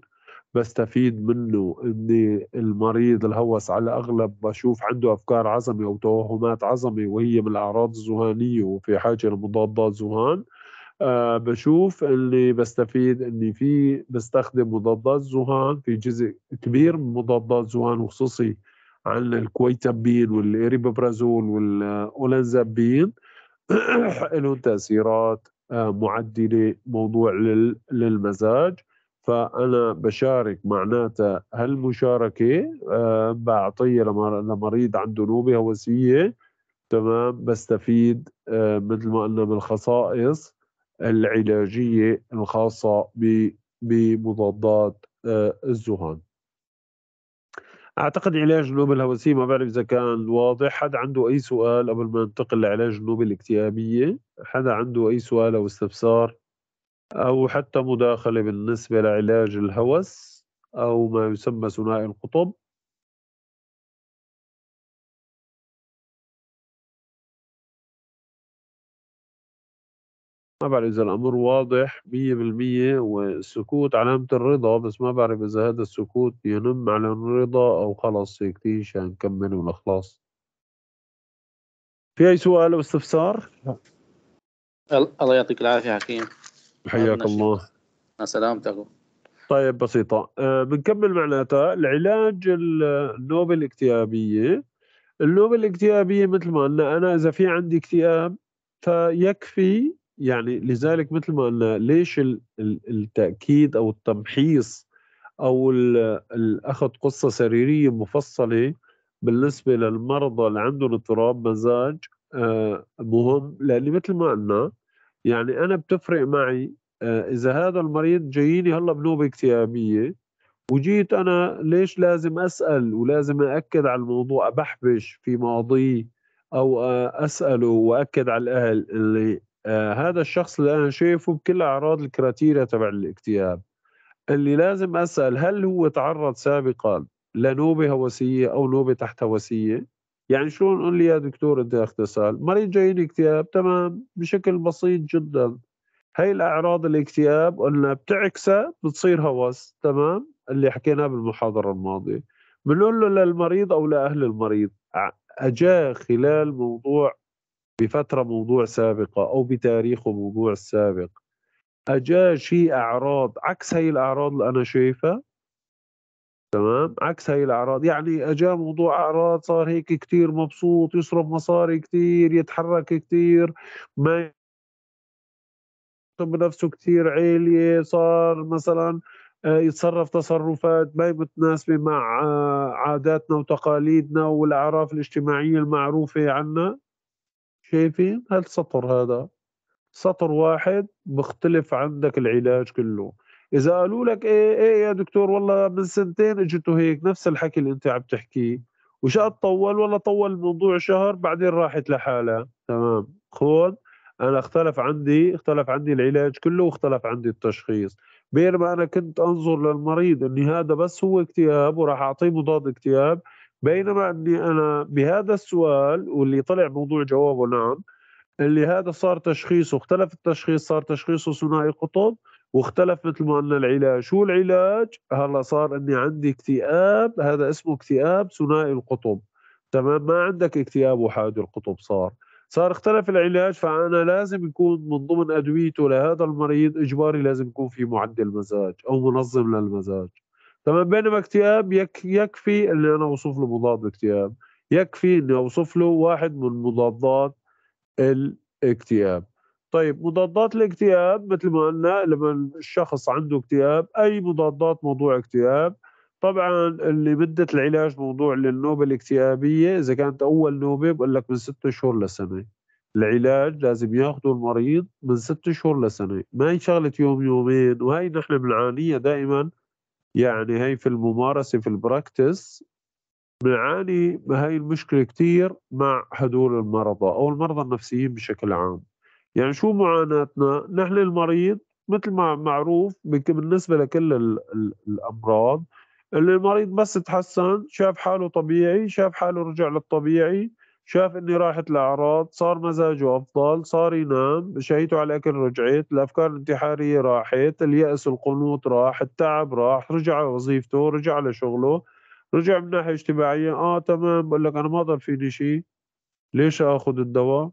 بستفيد منه اني المريض الهوس على اغلب بشوف عنده افكار عظمه او توهمات عظمه وهي من الاعراض الذهانيه وفي حاجه لمضادات ذهان أه بشوف اللي بستفيد اني في بستخدم مضادات ذهان في جزء كبير من مضادات ذهان خصوصي عن الكويتابين والإريبابرازول والأولنزابين لهم تأثيرات آه، معدلة موضوع للمزاج فانا بشارك معناتها هالمشاركه بعطيها آه، بعطيه لمريض عنده نوبه هوسيه تمام بستفيد آه، مثل ما قلنا بالخصائص العلاجيه الخاصه بمضادات آه، الزهان اعتقد علاج النوبه الهوسيه ما بعرف اذا كان واضح، حدا عنده اي سؤال قبل ما ننتقل لعلاج النوبه الاكتئابيه؟ حدا عنده اي سؤال او استفسار؟ أو حتى مداخلة بالنسبة لعلاج الهوس أو ما يسمى ثنائي القطب ما بعرف إذا الأمر واضح مية بالمية والسكوت علامة الرضا بس ما بعرف إذا هذا السكوت ينم على الرضا أو خلص هيك تيجي نكمل ونخلص في أي سؤال أو استفسار؟ الله يعطيك العافية حكيم حياك الله سلامتك طيب بسيطة آه، بنكمل معناتها العلاج النوبة الاكتئابية النوبة الاكتئابية مثل ما قلنا أنا إذا في عندي اكتئاب فيكفي يعني لذلك مثل ما قلنا ليش التأكيد أو التمحيص أو الأخذ قصة سريرية مفصلة بالنسبة للمرضى اللي عندهم اضطراب مزاج آه، مهم لأن مثل ما قلنا يعني انا بتفرق معي آه، اذا هذا المريض جاييني هلا بنوبه اكتئابيه وجيت انا ليش لازم اسال ولازم اكد على الموضوع ابحبش في ماضيه او آه، اساله واكد على الاهل اللي آه، هذا الشخص اللي انا شايفه بكل اعراض الكراتيريا تبع الاكتئاب اللي لازم اسال هل هو تعرض سابقا لنوبه هوسيه او نوبه تحت هوسيه يعني شو نقول لي يا دكتور انت اغتسال مريض جايين اكتئاب تمام بشكل بسيط جدا هاي الاعراض الاكتئاب قلنا بتعكسها بتصير هوس تمام اللي حكيناه بالمحاضره الماضيه بنقول له للمريض او لاهل المريض اجا خلال موضوع بفتره موضوع سابقه او بتاريخه موضوع السابق اجا شيء اعراض عكس هاي الاعراض اللي انا شايفها تمام عكس هاي الاعراض يعني اجا موضوع اعراض صار هيك كتير مبسوط يصرف مصاري كتير يتحرك كتير ما بنفسه كتير عالية صار مثلا آه، يتصرف تصرفات ما متناسبة مع آه، عاداتنا وتقاليدنا والأعراف الاجتماعية المعروفة عنا شايفين هالسطر هذا سطر واحد بختلف عندك العلاج كله اذا قالوا لك ايه ايه يا دكتور والله من سنتين اجته هيك نفس الحكي اللي انت عم تحكيه وجاء طول والله طول الموضوع شهر بعدين راحت لحالها تمام خذ انا اختلف عندي اختلف عندي العلاج كله واختلف عندي التشخيص بينما انا كنت انظر للمريض اني هذا بس هو اكتئاب وراح اعطيه مضاد اكتئاب بينما اني انا بهذا السؤال واللي طلع موضوع جوابه نعم اللي هذا صار تشخيصه اختلف التشخيص صار تشخيصه ثنائي قطب واختلف مثل ما قلنا العلاج شو العلاج هلا صار اني عندي اكتئاب هذا اسمه اكتئاب ثنائي القطب تمام ما عندك اكتئاب وحاد القطب صار صار اختلف العلاج فانا لازم يكون من ضمن ادويته لهذا المريض اجباري لازم يكون في معدل مزاج او منظم للمزاج تمام بينما اكتئاب يك يكفي اني انا اوصف له مضاد اكتئاب يكفي اني اوصف له واحد من مضادات الاكتئاب طيب مضادات الاكتئاب مثل ما قلنا لما الشخص عنده اكتئاب اي مضادات موضوع اكتئاب طبعا اللي مدة العلاج موضوع للنوبة الاكتئابية إذا كانت أول نوبة بقول لك من ستة شهور لسنة العلاج لازم ياخده المريض من ستة شهور لسنة ما هي شغلة يوم يومين وهي نحن بنعانيها دائما يعني هي في الممارسة في البراكتس بنعاني هاي المشكلة كتير مع هدول المرضى أو المرضى النفسيين بشكل عام يعني شو معاناتنا نحن المريض مثل ما معروف بالنسبة لكل الأمراض اللي المريض بس تحسن شاف حاله طبيعي شاف حاله رجع للطبيعي شاف اني راحت الاعراض صار مزاجه افضل صار ينام شهيته على الاكل رجعت الافكار الانتحاريه راحت الياس القنوط راح التعب راح رجع لوظيفته رجع لشغله رجع من ناحيه اجتماعيه اه تمام بقول لك انا ما ضل فيني شيء ليش اخذ الدواء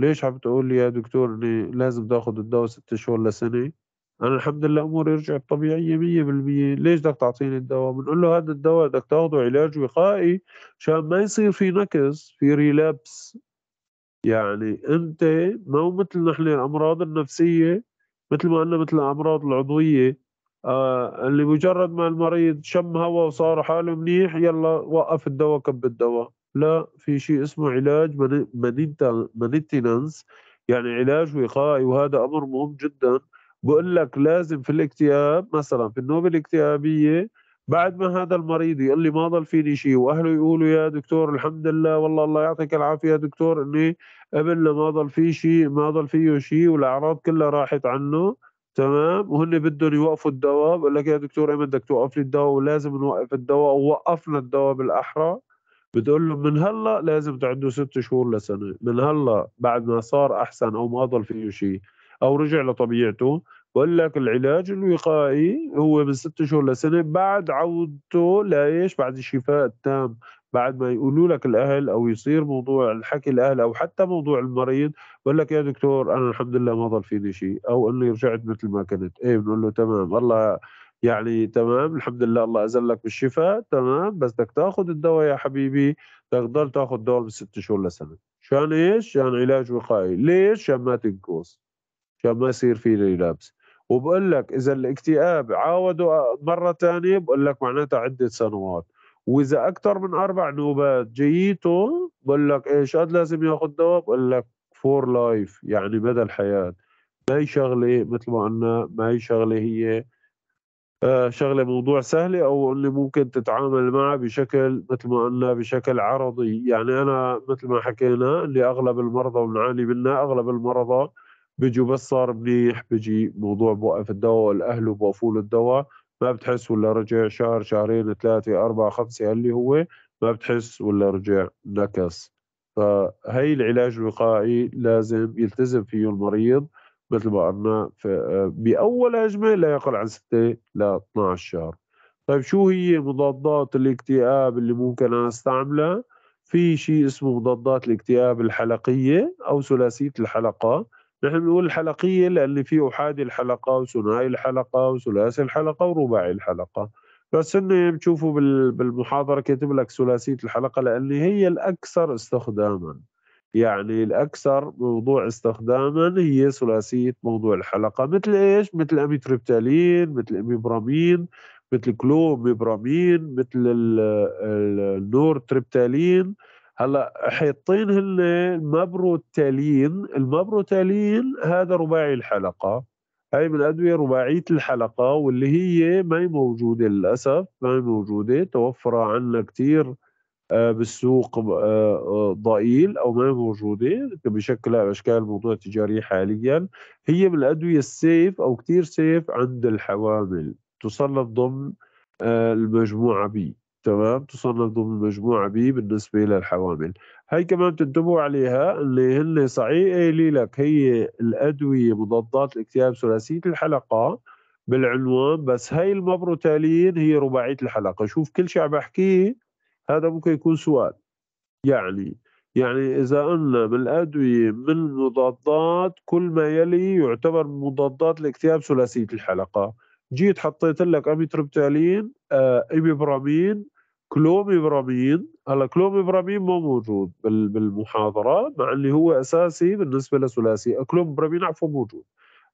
ليش عم تقول لي يا دكتور اني لازم تاخذ الدواء ست شهور لسنه؟ انا الحمد لله اموري رجعت طبيعيه 100% ليش بدك تعطيني الدواء؟ بنقول له هذا الدواء بدك تاخذه علاج وقائي عشان ما يصير في نكس في ريلابس يعني انت مو مثل نحن الامراض النفسيه مثل ما قلنا مثل الامراض العضويه آه اللي مجرد ما المريض شم هواء وصار حاله منيح يلا وقف الدواء كب الدواء لا في شيء اسمه علاج مانيتننس يعني علاج وقائي وهذا امر مهم جدا بقول لك لازم في الاكتئاب مثلا في النوبه الاكتئابيه بعد ما هذا المريض يقول لي ما ضل فيني شيء واهله يقولوا يا دكتور الحمد لله والله الله يعطيك العافيه يا دكتور اني قبل ما ضل في شيء ما ضل فيه شيء والاعراض كلها راحت عنه تمام وهن بدهم يوقفوا الدواء بقول لك يا دكتور ايمتى بدك توقف لي الدواء ولازم نوقف الدواء ووقفنا الدواء بالاحرى بتقول له من هلا لازم تعدوا ست شهور لسنه من هلا بعد ما صار احسن او ما ضل فيه شيء او رجع لطبيعته بقول لك العلاج الوقائي هو من ست شهور لسنه بعد عودته لايش؟ بعد الشفاء التام بعد ما يقولوا لك الاهل او يصير موضوع الحكي الاهل او حتى موضوع المريض بقول لك يا دكتور انا الحمد لله ما ضل فيني شيء او اني رجعت مثل ما كنت ايه بنقول له تمام الله يعني تمام الحمد لله الله أزل لك بالشفاء تمام بس بدك تاخذ الدواء يا حبيبي بدك تضل تاخذ دواء من ست شهور لسنة شان إيش؟ شان يعني علاج وقائي ليش؟ شان ما تنقص شان ما يصير في ريلابس وبقول لك إذا الاكتئاب عاودوا مرة ثانية بقول لك معناتها عدة سنوات واذا اكثر من اربع نوبات جيته بقول لك ايش قد لازم ياخذ دواء بقول لك فور لايف يعني مدى الحياه ما هي شغله مثل ما قلنا ما هي شغله هي آه، شغله موضوع سهله او اللي ممكن تتعامل معه بشكل مثل ما قلنا بشكل عرضي يعني انا مثل ما حكينا اللي اغلب المرضى بنعاني منها اغلب المرضى بيجوا بس صار منيح بيجي موضوع بوقف الدواء والاهل بوقفوا له الدواء ما بتحس ولا رجع شهر شهرين ثلاثه اربعه خمسه اللي هو ما بتحس ولا رجع نكس فهي العلاج الوقائي لازم يلتزم فيه المريض مثل ما قلنا آه، بأول هجمة لا يقل عن 6 ل 12 شهر طيب شو هي مضادات الاكتئاب اللي ممكن أنا استعملها في شيء اسمه مضادات الاكتئاب الحلقية أو ثلاثية الحلقة نحن بنقول الحلقية لأن في أحادي الحلقة وثنائي الحلقة وثلاثي الحلقة ورباعي الحلقة بس هن بتشوفوا بالمحاضرة كاتب لك ثلاثية الحلقة لأن هي الأكثر استخداما يعني الأكثر موضوع استخداما هي ثلاثية موضوع الحلقة مثل إيش؟ مثل أميتريبتالين مثل أميبرامين مثل كلوميبرامين مثل تريبتالين هلا حاطين هن المبروتالين المبروتالين هذا رباعي الحلقه هاي من الادويه رباعيه الحلقه واللي هي ما هي موجوده للاسف ما هي موجوده توفرها عنا كثير آه، بالسوق آه، آه، ضئيل او ما موجوده بشكل من اشكال الموضوع التجاري حاليا هي من الادويه السيف او كثير سيف عند الحوامل تصنف ضمن المجموعه بي تمام تصنف ضمن المجموعه بي بالنسبه للحوامل هي كمان تنتبهوا عليها اللي هن صحيح قايلين لك هي الادويه مضادات الاكتئاب ثلاثيه الحلقه بالعنوان بس هي المبروتالين هي رباعيه الحلقه شوف كل شيء عم بحكيه هذا ممكن يكون سؤال يعني يعني إذا قلنا بالأدوية من مضادات كل ما يلي يعتبر مضادات الاكتئاب ثلاثية الحلقة جيت حطيت لك أميتربتالين آه كلوميبرامين هلا كلوميبرامين مو موجود بالمحاضرة مع اللي هو أساسي بالنسبة لثلاثي كلوميبرامين عفوا موجود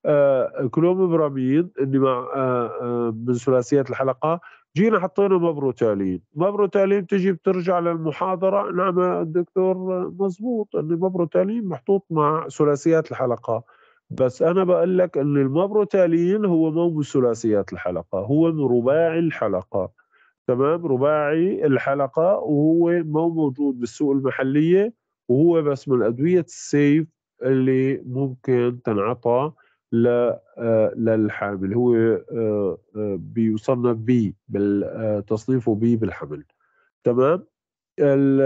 آه، كلوميبرامين اللي مع آه، آه، من ثلاثيات الحلقة جينا حطينا مبروتالين مبروتالين تجي بترجع للمحاضرة نعم الدكتور مزبوط أن مبروتالين محطوط مع ثلاثيات الحلقة بس أنا بقول لك أن المبروتالين هو مو من ثلاثيات الحلقة هو من رباعي الحلقة تمام رباعي الحلقة وهو مو موجود بالسوق المحلية وهو بس من أدوية السيف اللي ممكن تنعطى آه، للحامل هو آه، آه، بيصنف بي تصنيفه بي بالحمل تمام الـ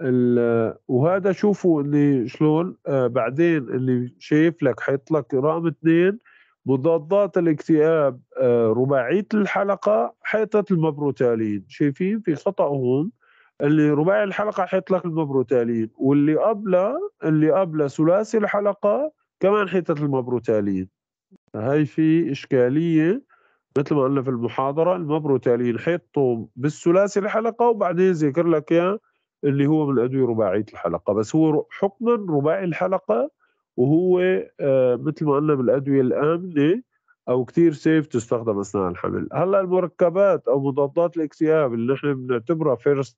الـ وهذا شوفوا اني شلون بعدين اللي شايف لك حيط لك رقم اثنين مضادات الاكتئاب رباعيه الحلقه حيطت المبروتالين شايفين في خطا هون اللي رباعي الحلقه لك المبروتالين واللي قبله اللي قبله ثلاثي الحلقه كمان انحطت المبروتالين هاي في إشكالية مثل ما قلنا في المحاضرة المبروتالين حيطه بالثلاثي الحلقة وبعدين ذكر لك إياه اللي هو من أدوية رباعية الحلقة بس هو حكما رباعي الحلقة وهو آه، مثل ما قلنا بالأدوية الآمنة أو كثير سيف تستخدم أثناء الحمل هلا المركبات أو مضادات الاكتئاب اللي نحن بنعتبرها فيرست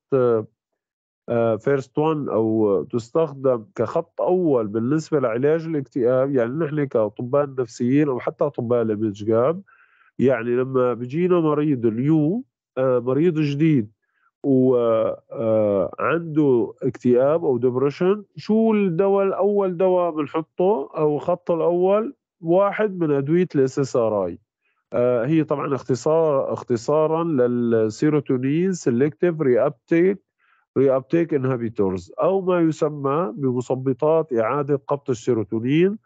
فيرست آه، وان او تستخدم كخط اول بالنسبه لعلاج الاكتئاب يعني نحن كاطباء نفسيين او حتى اطباء الانسجام يعني لما بيجينا مريض اليوم آه، مريض جديد وعنده آه، اكتئاب او ديبرشن شو الدواء الاول دواء بنحطه او خط الاول واحد من ادويه الاس اس ار اي هي طبعا اختصار اختصارا للسيروتونين سيلكتيف ريابتيك ريابتيك انهبيتورز او ما يسمى بمثبطات اعاده قبض السيروتونين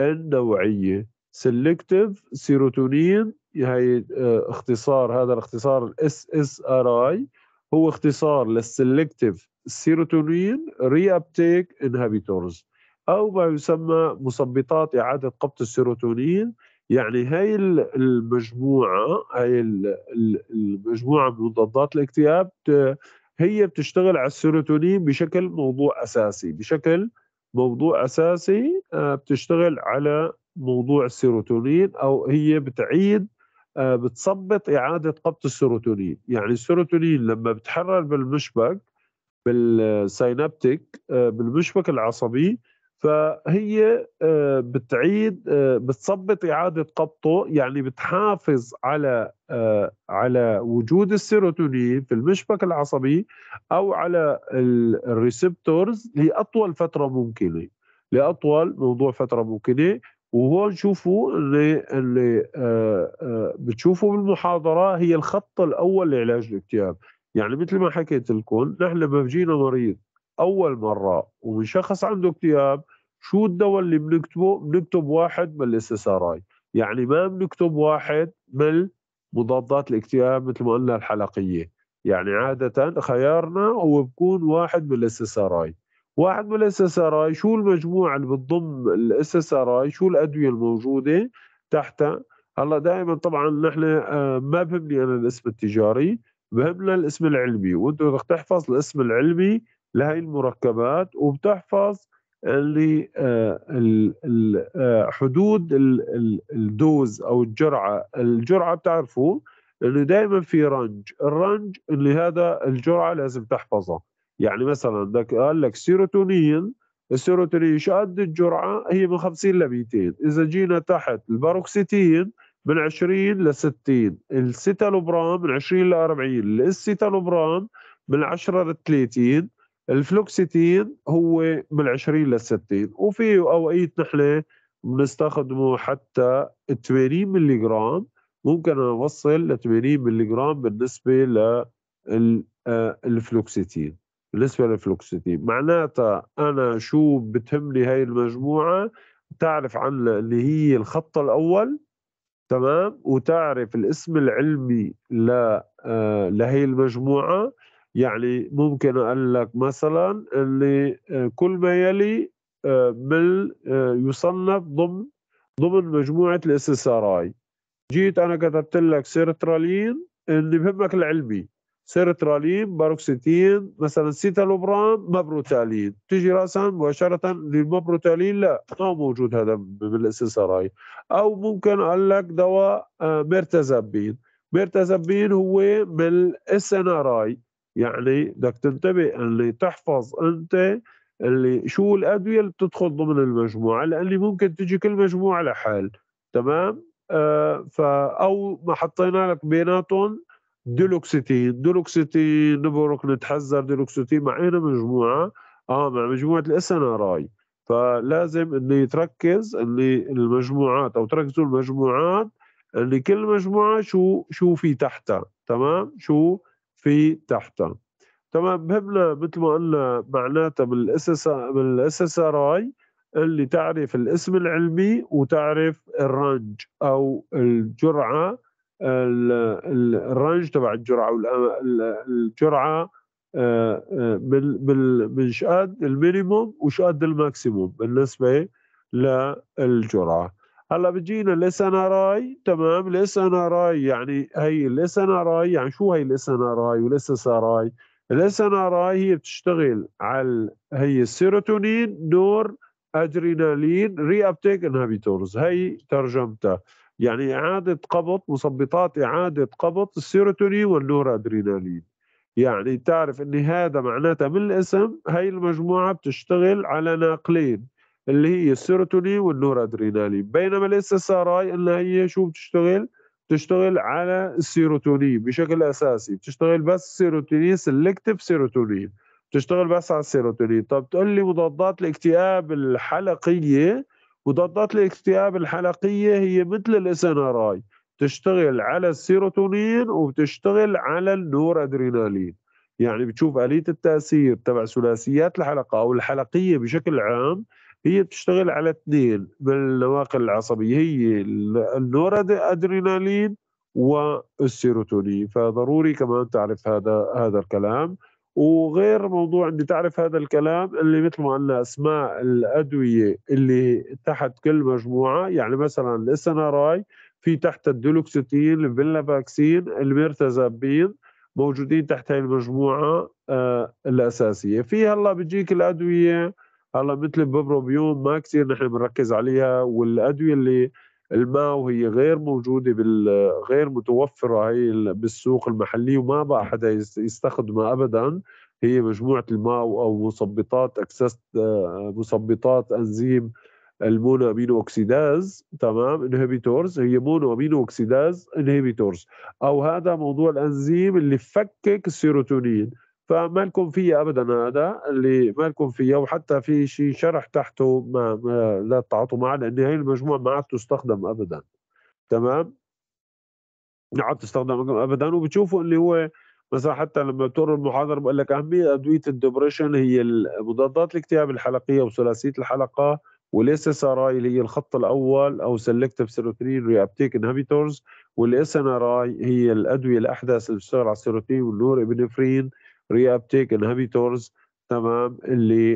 النوعيه سيلكتيف سيروتونين هي اختصار هذا الاختصار الاس اس ار اي هو اختصار للسيلكتيف سيروتونين ريابتيك انهبيتورز او ما يسمى مثبطات اعاده قبض السيروتونين يعني هاي المجموعه هاي المجموعه من مضادات الاكتئاب هي بتشتغل على السيروتونين بشكل موضوع اساسي بشكل موضوع اساسي آه، بتشتغل على موضوع السيروتونين او هي بتعيد آه، بتثبط اعاده قبض السيروتونين يعني السيروتونين لما بتحرر بالمشبك بالسينابتيك آه، بالمشبك العصبي فهي آه، بتعيد آه، بتثبط اعاده قبضه يعني بتحافظ على آه، على وجود السيروتونين في المشبك العصبي او على الريسبتورز لاطول فتره ممكنه لاطول موضوع فتره ممكنه وهون شوفوا اللي اللي بتشوفوا بالمحاضره هي الخط الاول لعلاج الاكتئاب يعني مثل ما حكيت لكم نحن لما بجينا مريض اول مره ومن شخص عنده اكتئاب شو الدواء اللي بنكتبه بنكتب واحد من الاس ار اي يعني ما بنكتب واحد من مضادات الاكتئاب مثل ما قلنا الحلقيه يعني عاده خيارنا هو بكون واحد من الاس ار اي واحد من الاس ار اي شو المجموعه اللي بتضم الاس ار اي شو الادويه الموجوده تحتها هلا دائما طبعا نحن آه، ما بهمني انا الاسم التجاري بهمنا الاسم العلمي وانت بدك تحفظ الاسم العلمي لهي المركبات وبتحفظ لحدود آه، آه، الدوز او الجرعه، الجرعه بتعرفوا انه دائما في رنج، الرنج اللي هذا الجرعه لازم تحفظها يعني مثلا بدك قال لك سيروتونين السيروتونين شو قد الجرعه؟ هي من 50 ل 200، اذا جينا تحت الباروكسيتين من 20 ل 60 السيتالوبرام من 20 ل 40 السيتالوبرام من 10 ل 30 الفلوكسيتين هو من 20 لل 60 وفي اوقات نحن بنستخدمه حتى 80 ملي جرام ممكن نوصل ل 80 ملي جرام بالنسبه للفلوكسيتين آه، بالنسبه للفلوكسيتين معناتها انا شو بتهمني هاي المجموعه تعرف عن اللي هي الخط الاول تمام وتعرف الاسم العلمي ل آه، لهي المجموعه يعني ممكن أقول لك مثلا اللي آه، كل ما يلي آه، من آه، يصنف ضمن ضمن مجموعة الاس اس ار اي جيت أنا كتبت لك سيرترالين اللي بهمك العلمي سيرترالين باروكسيتين مثلا سيتالوبرام مبروتالين تيجي راسا مباشره للمبروتالين لا ما موجود هذا بالاس اس ار اي او ممكن اقول لك دواء ميرتازابين ميرتازابين هو بالاس ان ار اي يعني بدك تنتبه اللي تحفظ انت اللي شو الادويه اللي بتدخل ضمن المجموعه لان ممكن تجي كل مجموعه لحال تمام آه فا او ما حطينا لك بيناتهم دولوكسيتين دولوكسيتين نبرك نتحذر دولوكسيتين معينا مجموعه اه مع مجموعه الاس ان ار اي فلازم اني تركز اللي المجموعات او تركزوا المجموعات اللي كل مجموعه شو شو في تحتها تمام شو في تحتها تمام هبله مثل ما قلنا معناتها بالاس اس ار اي اللي تعرف الاسم العلمي وتعرف الرنج او الجرعه الرنج تبع الجرعه والجرعه آه، آه، من شقد المينيموم وشقد الماكسيموم بالنسبه للجرعه هلا بتجينا الاس ان ار اي تمام الاس ان ار اي يعني هي الاس ان ار اي يعني شو هي الاس ان ار اي والاس اس ار اي الاس ان ار اي هي بتشتغل على هي السيروتونين نور ادرينالين ري ابتيك انهبيتورز هي ترجمتها يعني اعاده قبض مثبطات اعاده قبض السيروتونين والنور ادرينالين يعني تعرف ان هذا معناتها من الاسم هي المجموعه بتشتغل على ناقلين اللي هي السيروتونين والنور ادرينالين بينما اي انها هي شو بتشتغل بتشتغل على السيروتونين بشكل اساسي بتشتغل بس سيروتونين سلكتيف سيروتونين بتشتغل بس على السيروتونين طب تقول لي مضادات الاكتئاب الحلقيه مضادات الاكتئاب الحلقيه هي مثل الاس ان ار اي بتشتغل على السيروتونين وبتشتغل على النور ادرينالين يعني بتشوف آلية التأثير تبع ثلاثيات الحلقة أو الحلقية بشكل عام هي بتشتغل على اثنين بالنواقل العصبية هي النورادرينالين والسيروتونين فضروري كمان تعرف هذا هذا الكلام وغير موضوع ان تعرف هذا الكلام اللي مثل ما قلنا اسماء الادويه اللي تحت كل مجموعه يعني مثلا الاسناراي في تحت الدولوكسيتين فاكسين الميرتازابين موجودين تحت هاي المجموعه آه الاساسيه في هلا بيجيك الادويه هلا مثل الببروبيوم ما كثير نحن بنركز عليها والادويه اللي الماء وهي غير موجوده بال غير متوفره هي بالسوق المحلي وما بقى حدا يستخدمها ابدا هي مجموعه الماء او مثبطات اكسس مثبطات انزيم المونو امينو اوكسيداز تمام انهبيتورز هي مونو امينو اوكسيداز انهبيتورز او هذا موضوع الانزيم اللي فكك السيروتونين فما لكم فيه ابدا هذا اللي ما لكم فيه وحتى في شيء شرح تحته ما, ما لا تعاطوا معه لان هي المجموعه ما عاد تستخدم ابدا تمام ما عاد تستخدم ابدا وبتشوفوا اللي هو مثلا حتى لما بتقرا المحاضره بقول لك اهميه ادويه الدبريشن هي مضادات الاكتئاب الحلقيه وثلاثيه الحلقه والاس اس ار اي اللي هي الخط الاول او سلكتيف سيروتين ريابتيك انهبيتورز والاس ان ار اي هي الادويه الاحدث اللي بتشتغل على السيروتين والنور ابنفرين ريابتيك انهبيتورز تمام اللي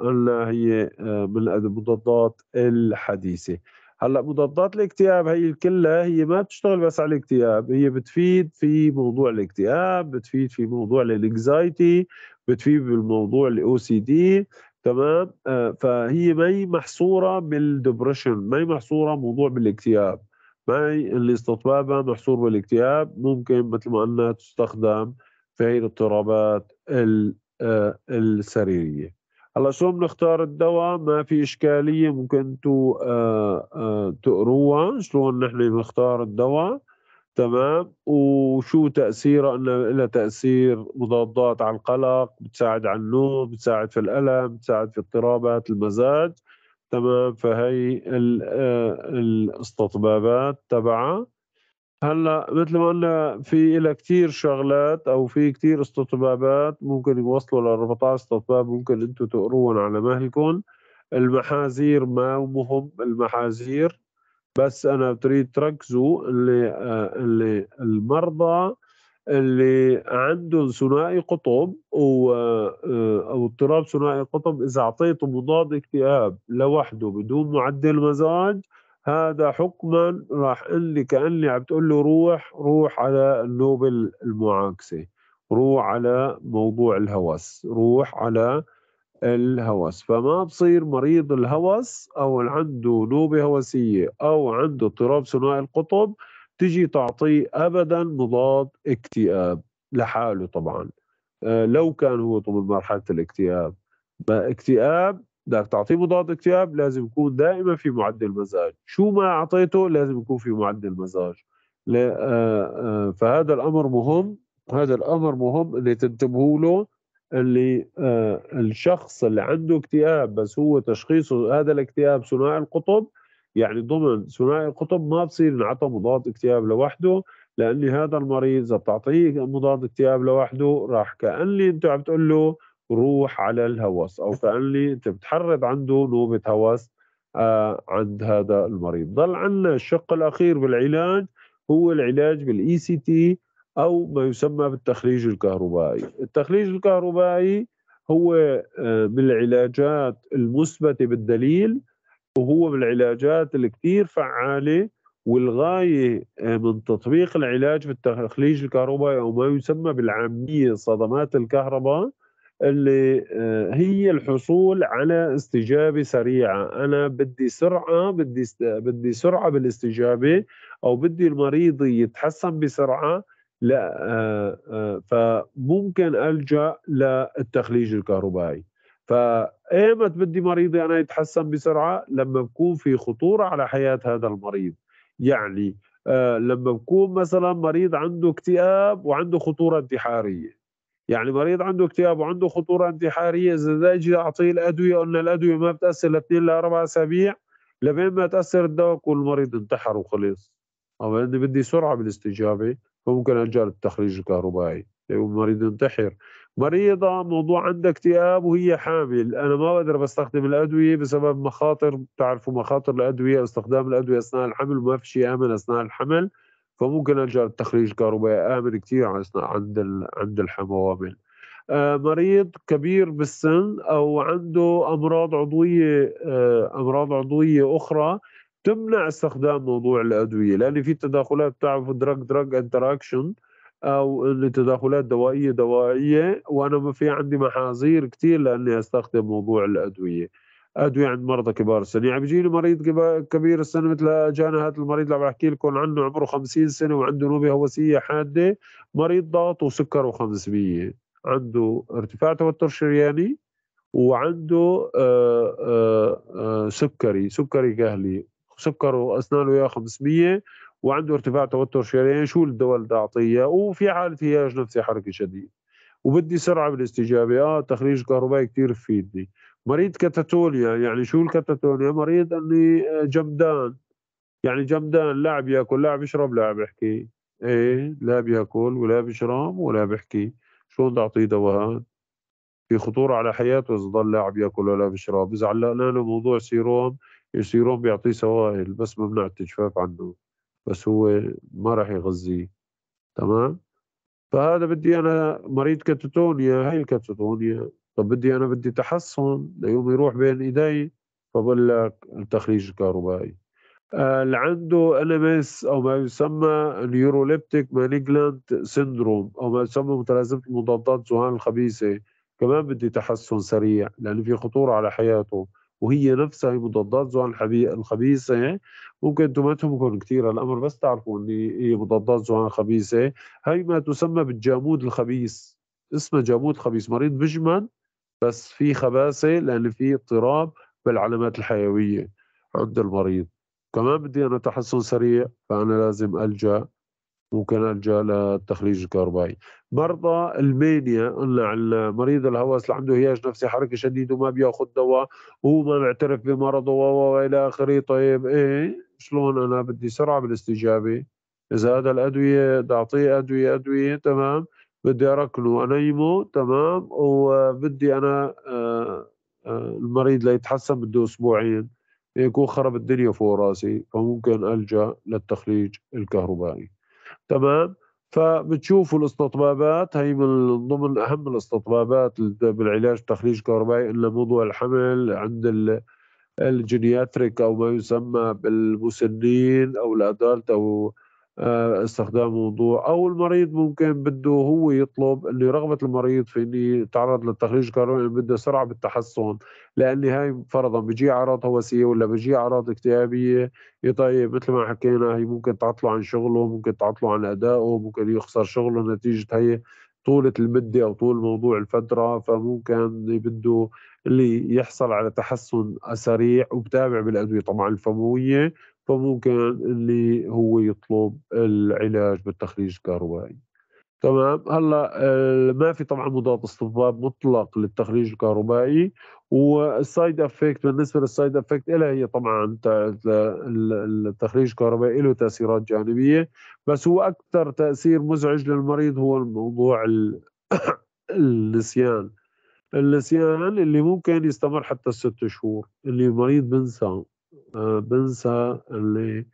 قلنا آه، هي آه، من المضادات الحديثه هلا مضادات الاكتئاب هي كلها هي ما بتشتغل بس على الاكتئاب هي بتفيد في موضوع الاكتئاب بتفيد في موضوع الانكزايتي بتفيد بالموضوع الاو سي دي تمام آه فهي ما هي محصوره بالدبرشن ما هي محصوره موضوع بالاكتئاب ما هي اللي استطبابها محصور بالاكتئاب ممكن مثل ما قلنا تستخدم في هي الاضطرابات السريريه هلا شو بنختار الدواء ما في اشكاليه ممكن انتوا آه، آه، تقروها شلون نحن بنختار الدواء تمام وشو تاثيره انه لها تاثير مضادات على القلق بتساعد على النوم بتساعد في الالم بتساعد في اضطرابات المزاج تمام فهي آه، الاستطبابات تبعها هلا مثل ما قلنا في إلى كثير شغلات او في كثير استطبابات ممكن يوصلوا ل 14 استطباب ممكن انتم تقروهم على مهلكم المحاذير ما مهم المحاذير بس انا بتريد تركزوا اللي آه، اللي المرضى اللي عندهم ثنائي قطب او آه، او اضطراب ثنائي قطب اذا اعطيته مضاد اكتئاب لوحده بدون معدل مزاج هذا حكما راح اللي كاني عم تقول له روح روح على النوبل المعاكسه روح على موضوع الهوس روح على الهوس فما بصير مريض الهوس او عنده نوبه هوسيه او عنده اضطراب ثنائي القطب تجي تعطيه ابدا مضاد اكتئاب لحاله طبعا آه، لو كان هو طول مرحله الاكتئاب اكتئاب بدك تعطيه مضاد اكتئاب لازم يكون دائما في معدل مزاج شو ما اعطيته لازم يكون في معدل مزاج آه، آه، فهذا الامر مهم هذا الامر مهم اللي تنتبهوا له اللي آه، الشخص اللي عنده اكتئاب بس هو تشخيصه هذا الاكتئاب ثنائي القطب يعني ضمن ثنائي القطب ما بصير ينعطى مضاد اكتئاب لوحده لان هذا المريض اذا بتعطيه مضاد اكتئاب لوحده راح كاني انت عم تقول له روح على الهوس أو كأن لي أنت بتحرض عنده نوبة هوس آه عند هذا المريض ضل عندنا الشق الأخير بالعلاج هو العلاج بالإي سي تي أو ما يسمى بالتخليج الكهربائي التخليج الكهربائي هو آه من العلاجات المثبتة بالدليل وهو من العلاجات اللي كتير فعالة والغاية آه، من تطبيق العلاج بالتخليج الكهربائي أو ما يسمى بالعامية صدمات الكهرباء اللي آه، هي الحصول على استجابه سريعه، انا بدي سرعه بدي بدي سرعه بالاستجابه او بدي المريض يتحسن بسرعه لا آه، آه، فممكن الجا للتخليج الكهربائي. فايمت بدي مريضي انا يتحسن بسرعه لما بكون في خطوره على حياه هذا المريض يعني لما بكون مثلا مريض عنده اكتئاب وعنده خطوره انتحاريه يعني مريض عنده اكتئاب وعنده خطوره انتحاريه اذا بدي اجي اعطيه الادويه قلنا الادويه ما بتاثر لاثنين لاربع اسابيع لبين ما تاثر الدواء كل المريض انتحر وخلص اما اذا بدي سرعه بالاستجابه فممكن الجا للتخريج الكهربائي يقوم المريض ينتحر مريضه موضوع عندها اكتئاب وهي حامل انا ما بقدر بستخدم الادويه بسبب مخاطر بتعرفوا مخاطر الادويه استخدام الادويه اثناء الحمل وما في شيء امن اثناء الحمل فممكن الجا للتخريج الكهربائي امن كثير عند عند الحموامل آه، مريض كبير بالسن او عنده امراض عضويه آه، امراض عضويه اخرى تمنع استخدام موضوع الادويه لان في تداخلات بتعرف دراج دراج انتراكشن او تداخلات دوائيه دوائيه وانا ما في عندي محاذير كثير لاني استخدم موضوع الادويه ادويه عند مرضى كبار السن يعني بيجيني مريض كبير السن مثل جانا هذا المريض اللي عم بحكي لكم عنه عمره 50 سنه وعنده نوبه هوسيه حاده مريض ضغط وسكر و500 عنده ارتفاع توتر شرياني وعنده آآ آه، آآ آه، آه، سكري سكري كهلي سكره اسنانه اياه 500 وعنده ارتفاع توتر شرياني شو الدواء اللي بدي اعطيه وفي حاله هياج نفسي حركي شديد وبدي سرعه بالاستجابه اه التخريج الكهربائي كثير بفيدني مريض كاتاتونيا يعني شو الكاتاتونيا مريض اللي آه، جمدان يعني جمدان لا بياكل لا بيشرب لا بيحكي ايه لا بياكل ولا بيشرب ولا بيحكي شو بدي اعطيه دواء في خطوره على حياته اذا ضل لاعب ياكل ولا بيشرب اذا علقنا له موضوع سيروم السيروم بيعطيه سوائل بس ممنوع التجفاف عنه بس هو ما راح يغذيه تمام فهذا بدي انا مريض كاتاتونيا هاي الكاتاتونيا طب بدي أنا بدي تحسن ليوم يروح بين إيدي فبقول لك التخريج الكهربائي آه، اللي عنده ام اس او ما يسمى نيوروليبتيك ماليجلانت سندروم او ما يسمى متلازمه مضادات ذهان الخبيثه كمان بدي تحسن سريع لان في خطوره على حياته وهي نفسها هي مضادات ذهان الخبيثه ممكن انتم ما تهمكم كثير الامر بس تعرفوا ان هي مضادات ذهان خبيثه هي ما تسمى بالجامود الخبيث اسمه جامود خبيث مريض بجمن بس في خباثه لان في اضطراب بالعلامات الحيويه عند المريض كمان بدي انا تحسن سريع فانا لازم الجا ممكن الجا للتخليج الكهربائي مرضى المانيا قلنا المريض الهوس اللي عنده هياج نفسي حركه شديد وما بياخذ دواء وهو ما معترف بمرضه والى اخره طيب ايه شلون انا بدي سرعه بالاستجابه اذا هذا الادويه بدي اعطيه ادويه ادويه تمام بدي أركنه أنيمه تمام وبدي أنا آه، آه، المريض ليتحسن بده أسبوعين يكون خرب الدنيا فوق راسي فممكن ألجأ للتخليج الكهربائي تمام فبتشوفوا الاستطبابات هي من ضمن اهم الاستطبابات بالعلاج التخليج الكهربائي الا موضوع الحمل عند الجينياتريك او ما يسمى بالمسنين او الادالت او آه، استخدام موضوع او المريض ممكن بده هو يطلب انه رغبه المريض في اني يتعرض للتخريج الكهربائي بده سرعه بالتحسن لاني هاي فرضا بيجي اعراض هوسيه ولا بيجي اعراض اكتئابيه طيب مثل ما حكينا هي ممكن تعطله عن شغله ممكن تعطله عن ادائه ممكن يخسر شغله نتيجه هي طولة المدة أو طول موضوع الفترة فممكن بده اللي يحصل على تحسن سريع وبتابع بالأدوية طبعا الفموية فممكن اللي هو يطلب العلاج بالتخريج الكهربائي تمام هلا آه، ما في طبعا مضاد اضطراب مطلق للتخريج الكهربائي والسايد افكت بالنسبه للسايد افكت إلها هي طبعا التخريج الكهربائي له تاثيرات جانبيه بس هو اكثر تاثير مزعج للمريض هو الموضوع النسيان النسيان اللي ممكن يستمر حتى الست شهور اللي المريض بنسى آه، بنسى اللي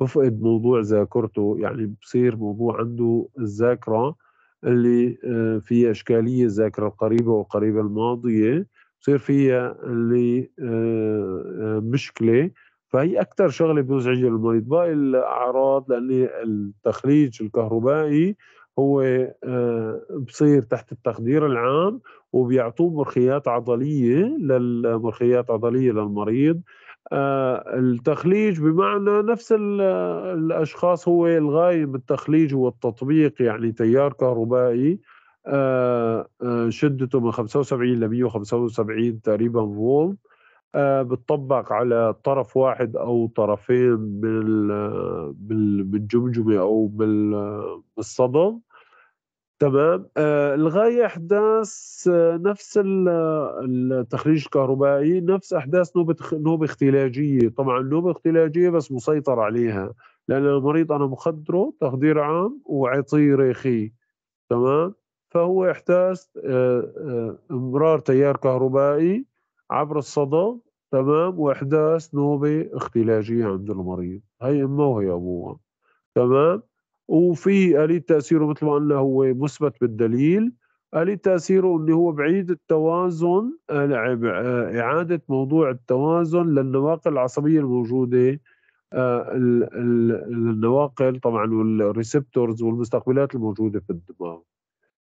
بفقد موضوع ذاكرته يعني بصير موضوع عنده الذاكرة اللي آه، فيها إشكالية الذاكرة القريبة والقريبة الماضية بصير فيها اللي آه، مشكلة فهي أكثر شغلة بتزعج المريض باقي الأعراض لأن التخليج الكهربائي هو بصير تحت التخدير العام وبيعطوه مرخيات عضلية للمرخيات عضلية للمريض آه، التخليج بمعنى نفس الأشخاص هو الغاية بالتخليج هو التطبيق يعني تيار كهربائي آه، آه، شدته من 75 ل 175 تقريبا فولت بتطبق على طرف واحد او طرفين من بالجمجمه او بالصدم تمام آه الغايه احداث آه، نفس آه، التخريج الكهربائي نفس احداث نوبه نوبه اختلاجيه طبعا نوبه اختلاجيه بس مسيطر عليها لان المريض انا مخدره تخدير عام وعطيه ريخي تمام فهو احداث آه، امرار تيار كهربائي عبر الصدى تمام واحداث نوبه اختلاجيه عند المريض هي امه وهي ابوها تمام وفي آلية تأثيره مثل ما قلنا هو مثبت بالدليل آلية تأثيره أنه هو بعيد التوازن نعم، آه، إعادة موضوع التوازن للنواقل العصبية الموجودة النواقل آه، طبعا والريسبتورز والمستقبلات الموجودة في الدماغ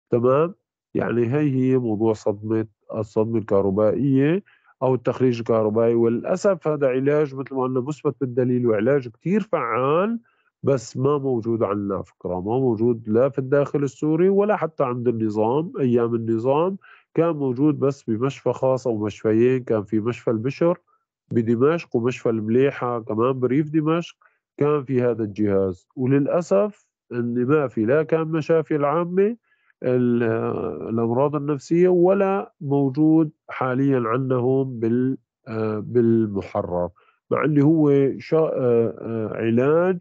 تمام يعني هي هي موضوع صدمة الصدمة الكهربائية أو التخريج الكهربائي وللأسف هذا علاج مثل ما قلنا مثبت بالدليل وعلاج كثير فعال بس ما موجود عندنا فكرة ما موجود لا في الداخل السوري ولا حتى عند النظام أيام النظام كان موجود بس بمشفى خاص أو مشفيين كان في مشفى البشر بدمشق ومشفى المليحة كمان بريف دمشق كان في هذا الجهاز وللأسف أن ما في لا كان مشافي العامة آه، الأمراض النفسية ولا موجود حاليا عندهم آه، بالمحرر مع اللي هو آه، علاج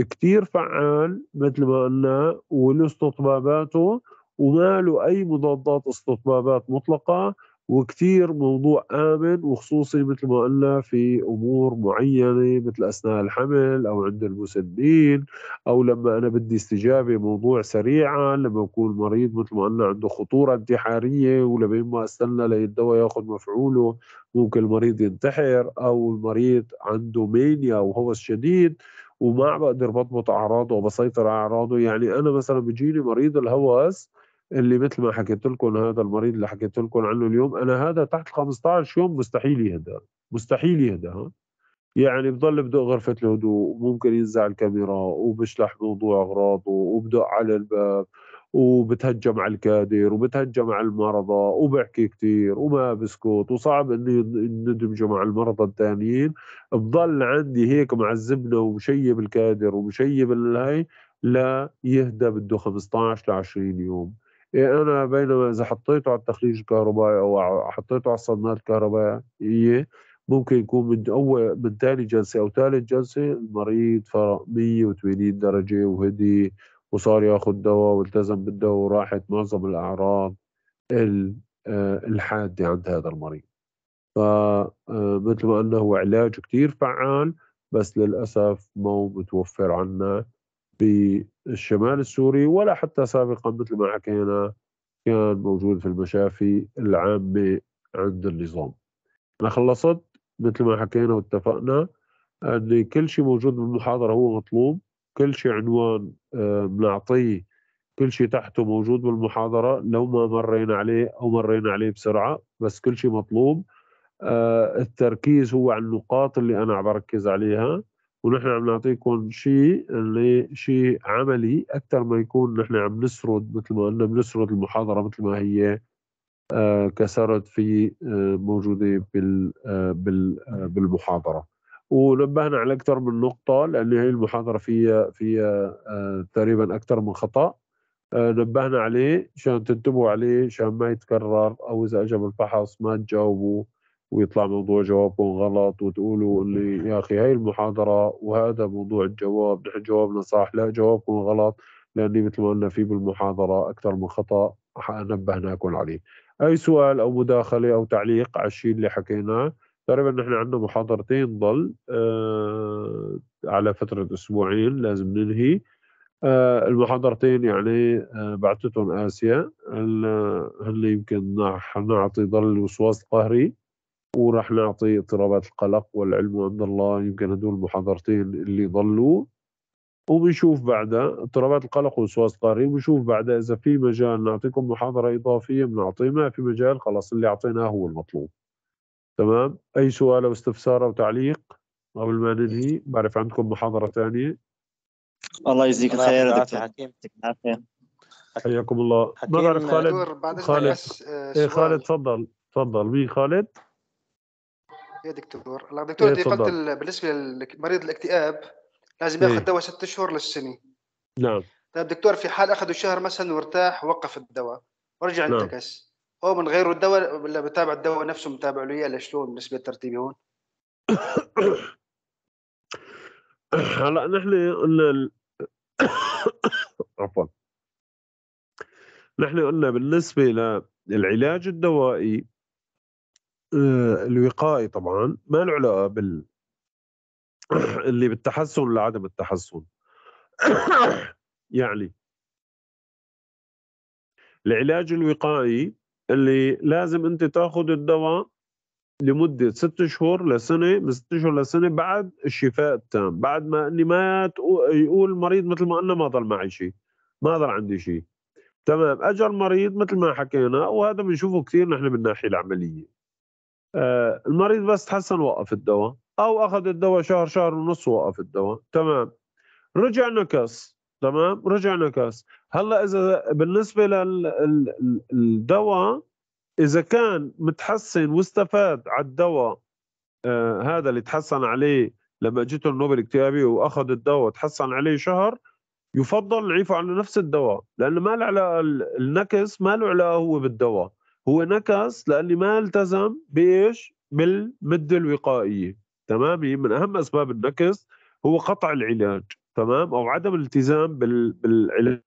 كتير فعال مثل ما قلنا وله استطباباته وما له أي مضادات استطبابات مطلقة وكتير موضوع آمن وخصوصي مثل ما قلنا في أمور معينة مثل أثناء الحمل أو عند المسنين أو لما أنا بدي استجابة موضوع سريعا لما يكون مريض مثل ما قلنا عنده خطورة انتحارية ولبين ما استنى للدواء ياخذ مفعوله ممكن المريض ينتحر أو المريض عنده مينيا وهوس شديد وما بقدر بضبط اعراضه وبسيطر على اعراضه يعني انا مثلا بيجيني مريض الهوس اللي مثل ما حكيت لكم هذا المريض اللي حكيت لكم عنه اليوم انا هذا تحت 15 يوم مستحيل يهدى مستحيل يهدى يعني بضل بدق غرفة الهدوء وممكن ينزع الكاميرا وبشلح موضوع أغراضه وبدق على الباب وبتهجم على الكادر وبتهجم على المرضى وبحكي كثير وما بسكت وصعب اني ندمجه مع المرضى الثانيين بضل عندي هيك معذبنا ومشيب الكادر ومشيب الهي لا يهدى بده 15 ل 20 يوم إيه انا بينما اذا حطيته على التخريج الكهربائي او حطيته على الصدمات الكهربائيه ممكن يكون من اول من ثاني جلسه او ثالث جلسه المريض فرق 180 درجه وهدي وصار ياخد دواء والتزم بالدواء وراحت معظم الأعراض آه، الحادة عند هذا المريض فمثل آه، ما قلنا هو علاج كتير فعال بس للأسف مو متوفر عنا بالشمال السوري ولا حتى سابقا مثل ما حكينا كان موجود في المشافي العامة عند النظام أنا خلصت مثل ما حكينا واتفقنا أن كل شيء موجود بالمحاضرة هو مطلوب كل شيء عنوان آه، بنعطيه كل شيء تحته موجود بالمحاضرة لو ما مرينا عليه أو مرينا عليه بسرعة بس كل شيء مطلوب آه، التركيز هو على النقاط اللي أنا عم بركز عليها ونحن عم نعطيكم شيء اللي شيء عملي أكثر ما يكون نحن عم نسرد مثل ما قلنا بنسرد المحاضرة مثل ما هي آه، كسرد في موجودة بالمحاضرة ونبهنا على اكثر من نقطه لان هي المحاضره فيها فيها آه، تقريبا اكثر من خطا آه، نبهنا عليه عشان تنتبهوا عليه عشان ما يتكرر او اذا اجى بالفحص ما تجاوبوا ويطلع موضوع جوابكم غلط وتقولوا اللي يا اخي هاي المحاضره وهذا موضوع الجواب نحن جوابنا صح لا جوابكم غلط لاني مثل ما قلنا في بالمحاضره اكثر من خطا نبهناكم عليه اي سؤال او مداخله او تعليق على الشيء اللي حكيناه تقريبا نحن عندنا محاضرتين ضل آه، على فترة أسبوعين لازم ننهي آه، المحاضرتين يعني آه، بعثتهم آسيا هل يمكن نعطي ضل الوسواس القهري وراح نعطي اضطرابات القلق والعلم عند الله يمكن هدول المحاضرتين اللي ضلوا وبنشوف بعدها اضطرابات القلق والوسواس القهري وبنشوف بعدها اذا في مجال نعطيكم محاضره اضافيه بنعطيه ما في مجال خلاص اللي اعطيناه هو المطلوب تمام أي سؤال أو استفسار أو تعليق قبل ما ننهي بعرف عندكم محاضرة ثانية الله يجزيك الخير دكتور حكيم حياكم الله ما بعرف خالد خالد آه، إيه خالد تفضل تفضل مين خالد؟ يا دكتور الله دكتور إيه قلت بالنسبه لمريض الاكتئاب لازم ياخذ إيه؟ دواء ست شهور للسنه نعم طيب دكتور في حال اخذوا شهر مثلا وارتاح وقف الدواء ورجع نعم. انتكس هو من غير الدواء ولا بتابع الدواء نفسه متابع له اياه لشلون بالنسبه للترتيب هون؟ هلا نحن قلنا عفوا نحن قلنا بالنسبه للعلاج الدوائي آه، الوقائي طبعا ما له علاقه بال اللي بالتحسن ولا عدم التحسن يعني العلاج الوقائي اللي لازم انت تاخذ الدواء لمده ست شهور لسنه من ست شهور لسنه بعد الشفاء التام بعد ما اني ما يقول المريض مثل ما قلنا ما ضل معي شيء ما ضل عندي شيء تمام اجى المريض مثل ما حكينا وهذا بنشوفه كثير نحن من الناحيه العمليه آه، المريض بس تحسن وقف الدواء او اخذ الدواء شهر شهر ونص وقف الدواء تمام رجع نكس تمام رجع نكس هلا اذا بالنسبه للدواء اذا كان متحسن واستفاد على الدواء آه هذا اللي تحسن عليه لما اجته النوبل اكتئابي واخذ الدواء تحسن عليه شهر يفضل نعيفه على نفس الدواء لانه ما له علاقه النكس ما له علاقه هو بالدواء هو نكس لاني ما التزم بايش؟ بالمده الوقائيه تمام من اهم اسباب النكس هو قطع العلاج تمام او عدم الالتزام بالعلاج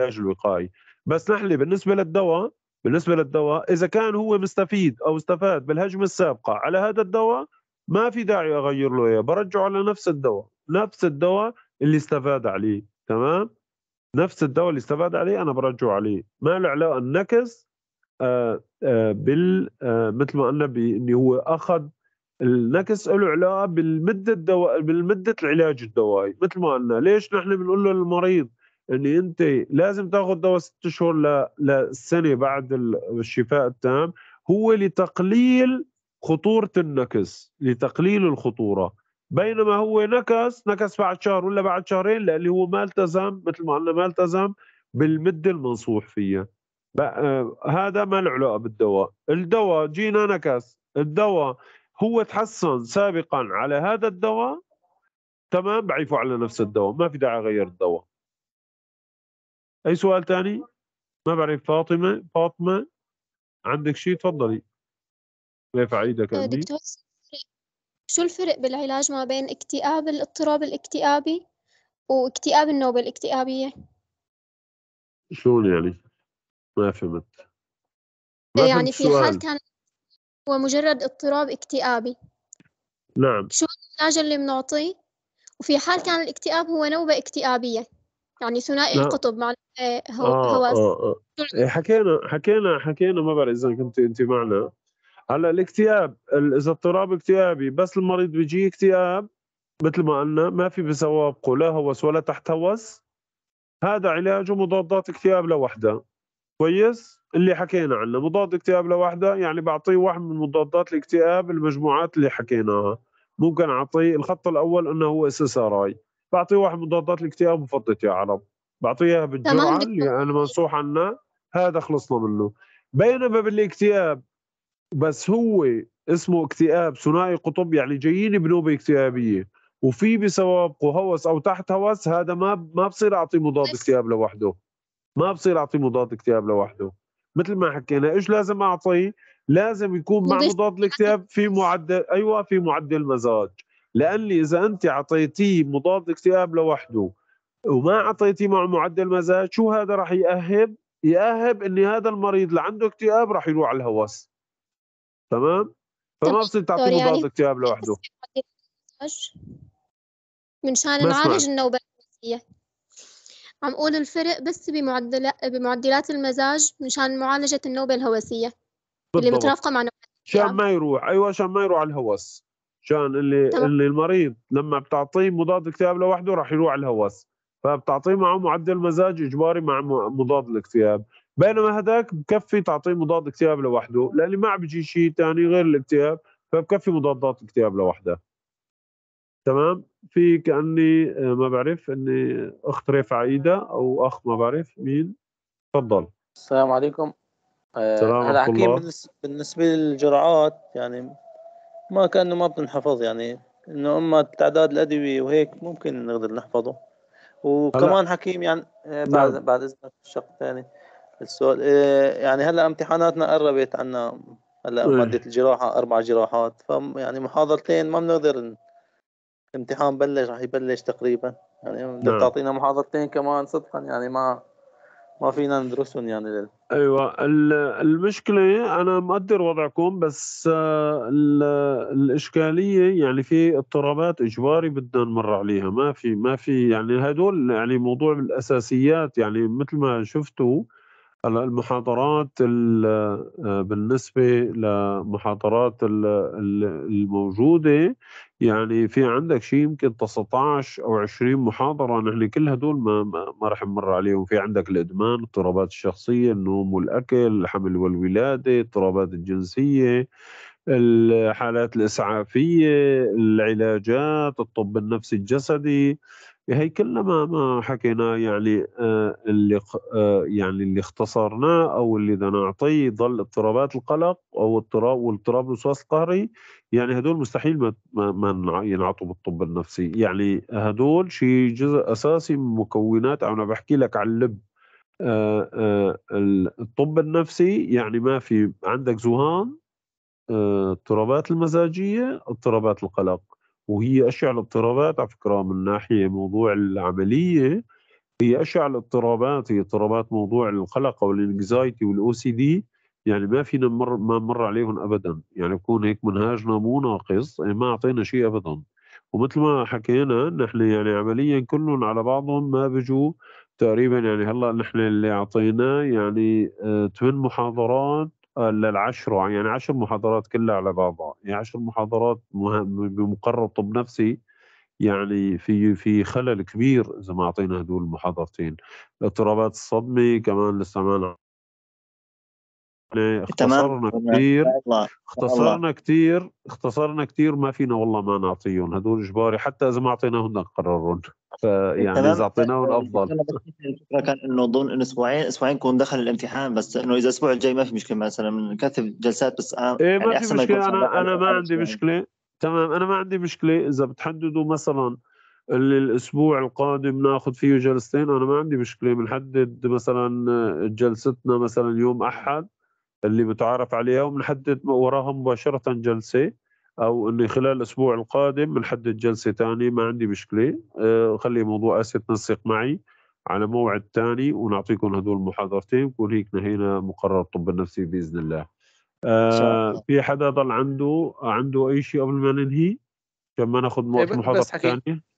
العلاج الوقائي بس نحن بالنسبه للدواء بالنسبه للدواء اذا كان هو مستفيد او استفاد بالهجمه السابقه على هذا الدواء ما في داعي اغير له اياه برجعه على نفس الدواء نفس الدواء اللي استفاد عليه تمام نفس الدواء اللي استفاد عليه انا برجعه عليه ما له علاقه النكس آآ آه، آآ آه، بال آه، مثل ما قلنا بانه هو اخذ النكس له علاقه بالمده الدواء بالمده العلاج الدوائي مثل ما قلنا ليش نحن بنقول للمريض ان انت لازم تاخذ دواء ست شهور لسنه بعد الشفاء التام هو لتقليل خطوره النكس لتقليل الخطوره بينما هو نكس نكس بعد شهر ولا بعد شهرين للي هو ما التزم مثل ما قلنا ما التزم بالمده المنصوح فيها آه، هذا ما له علاقه بالدواء الدواء جينا نكس الدواء هو تحسن سابقا على هذا الدواء تمام بعيفوا على نفس الدواء ما في داعي اغير الدواء أي سؤال تاني ما بعرف فاطمة فاطمة عندك شيء تفضلي كيف ايدك عندي آه، دكتور شو الفرق بالعلاج ما بين اكتئاب الاضطراب الاكتئابي واكتئاب النوبة الاكتئابية شلون يعني ما فهمت ما يعني في حال كان هو مجرد اضطراب اكتئابي نعم شو العلاج اللي بنعطيه وفي حال كان الاكتئاب هو نوبة اكتئابية يعني ثنائي القطب مع إيه، هو آه هو آه آه. إيه، حكينا حكينا حكينا ما بعرف اذا كنت انت معنا هلا الاكتئاب اذا اضطراب اكتئابي بس المريض بيجيه اكتئاب مثل ما قلنا ما في بسوابقه لا هوس ولا تحت هوس هذا علاجه مضادات اكتئاب لوحده كويس اللي حكينا عنه مضاد اكتئاب لوحده يعني بعطيه واحد من مضادات الاكتئاب المجموعات اللي حكيناها ممكن اعطيه الخط الاول انه هو اس اس ار اي بعطيه واحد مضادات الاكتئاب وفضت يا عرب بعطيها بالجرعه اللي انا منصوح عنها هذا خلصنا منه بينما بالاكتئاب بس هو اسمه اكتئاب ثنائي قطب يعني جايين بنوبه اكتيابيه وفي بسوابقه هوس او تحت هوس هذا ما ما بصير اعطيه مضاد اكتئاب لوحده ما بصير اعطيه مضاد اكتئاب لوحده مثل ما حكينا ايش لازم اعطيه لازم يكون مع مضاد الاكتئاب في معدل ايوه في معدل مزاج لاني اذا انت اعطيتيه مضاد اكتئاب لوحده وما اعطيتيه مع معدل مزاج شو هذا راح ياهب ياهب ان هذا المريض اللي عنده اكتئاب راح يروح على الهوس تمام فما بصير تعطيه يعني مضاد اكتئاب لوحده منشان نعالج النوبات النفسيه عم قول الفرق بس بمعدل بمعدلات المزاج مشان معالجة النوبة الهوسية بالضبط. اللي مترافقة مع نوبة عشان ما يروح أيوة عشان ما يروح على الهوس شان اللي طبعا. اللي المريض لما بتعطيه مضاد اكتئاب لوحده راح يروح على الهوس فبتعطيه معه معدل مزاج اجباري مع مضاد الاكتئاب بينما هذاك بكفي تعطيه مضاد اكتئاب لوحده لانه ما عم بيجي شيء ثاني غير الاكتئاب فبكفي مضادات اكتئاب لوحده تمام في كاني آه، ما بعرف اني اخت ريف عايده او اخ ما بعرف مين تفضل السلام عليكم السلام عليكم هلا بالنسبه للجرعات يعني ما كأنه ما بنحفظ يعني إنه أما التعداد الادويه وهيك ممكن نقدر نحفظه وكمان حكيم يعني بعد آه، نعم. بعد إذنك الشق الثاني السؤال آه، يعني هلا امتحاناتنا قربت عنا هلا مادة إيه. الجراحة أربع جراحات ف يعني محاضرتين ما بنقدر الامتحان بلش رح يبلش تقريبا يعني بدك نعم. تعطينا محاضرتين كمان صدقا يعني ما ما فينا ندرسهم يعني ايوه المشكله انا مقدر وضعكم بس آه، الاشكاليه يعني في اضطرابات اجباري بدنا نمر عليها ما في ما في يعني هدول يعني موضوع الاساسيات يعني مثل ما شفتوا هلا المحاضرات آه، بالنسبة لمحاضرات الموجودة يعني في عندك شيء يمكن 19 أو 20 محاضرة نحن كل هدول ما ما راح نمر عليهم في عندك الإدمان اضطرابات الشخصية النوم والأكل الحمل والولادة اضطرابات الجنسية الحالات الإسعافية العلاجات الطب النفسي الجسدي هي هيكلنا ما ما حكينا يعني آه، اللي آه، يعني اللي اختصرناه او اللي بدنا نعطيه ظل اضطرابات القلق او اضطراب والاضطراب الوسواس القهري يعني هدول مستحيل ما ما, ينعطوا بالطب النفسي يعني هدول شيء جزء اساسي من مكونات انا بحكي لك على اللب آه، الطب النفسي يعني ما في عندك زهان اضطرابات المزاجيه اضطرابات القلق وهي أشعة الاضطرابات على فكرة من ناحية موضوع العملية هي أشعة الاضطرابات هي اضطرابات موضوع القلق أو الانكزايتي والأو سي دي يعني ما فينا مر ما نمر عليهم ابدا يعني يكون هيك منهاجنا مو ناقص يعني ما اعطينا شيء ابدا ومثل ما حكينا نحن يعني عمليا كلهم على بعضهم ما بيجوا تقريبا يعني هلا نحن اللي اعطيناه يعني ثمان آه، محاضرات للعشرة يعني،, يعني عشر محاضرات كلها على بعضها يعني عشر محاضرات بمقرر طب نفسي يعني في في خلل كبير اذا ما اعطينا هدول المحاضرتين اضطرابات الصدمه كمان لسه ما اختصرنا كثير اختصرنا كثير اختصرنا كثير ما فينا والله ما نعطيهم هذول اجباري حتى اذا ما اعطيناهم نقررهم فيعني اذا اعطيناهم افضل الفكره يعني كان انه ضمن اسبوعين اسبوعين يكون دخل الامتحان بس انه اذا الاسبوع الجاي ما في مشكله مثلا نكثف جلسات بس آه يعني ما يعني في مشكله انا انا ما عندي مشكله تمام انا ما عندي مشكله اذا بتحددوا مثلا اللي الاسبوع القادم ناخذ فيه جلستين انا ما عندي مشكله بنحدد مثلا جلستنا مثلا يوم احد اللي بتعرف عليها وبنحدد وراها مباشره جلسه او انه خلال الاسبوع القادم بنحدد جلسه ثانيه ما عندي مشكله آه، خلي موضوع اسيا تنسق معي على موعد ثاني ونعطيكم هدول المحاضرتين ويكون هيك نهينا مقرر الطب النفسي باذن الله. آه في حدا ضل عنده عنده اي شيء قبل ما ننهي؟ عشان ما ناخذ وقت محاضره ثانيه؟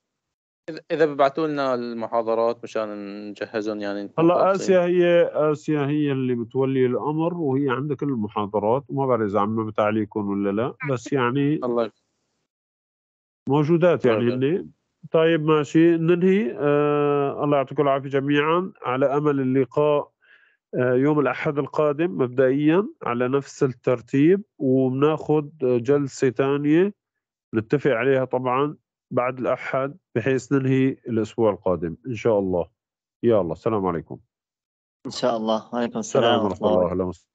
اذا ببعثوا لنا المحاضرات مشان نجهزهم يعني هلا اسيا هي اسيا هي اللي بتولي الامر وهي عندها كل المحاضرات وما بعرف اذا عممت عليكم ولا لا بس يعني الله موجودات يعني هن طيب ماشي ننهي آه الله يعطيكم العافيه جميعا على امل اللقاء آه يوم الاحد القادم مبدئيا على نفس الترتيب وبناخذ جلسه ثانيه نتفق عليها طبعا بعد الأحد بحيث ننهي الأسبوع القادم إن شاء الله الله السلام عليكم إن شاء الله وعليكم السلام ورحمة الله وبركاته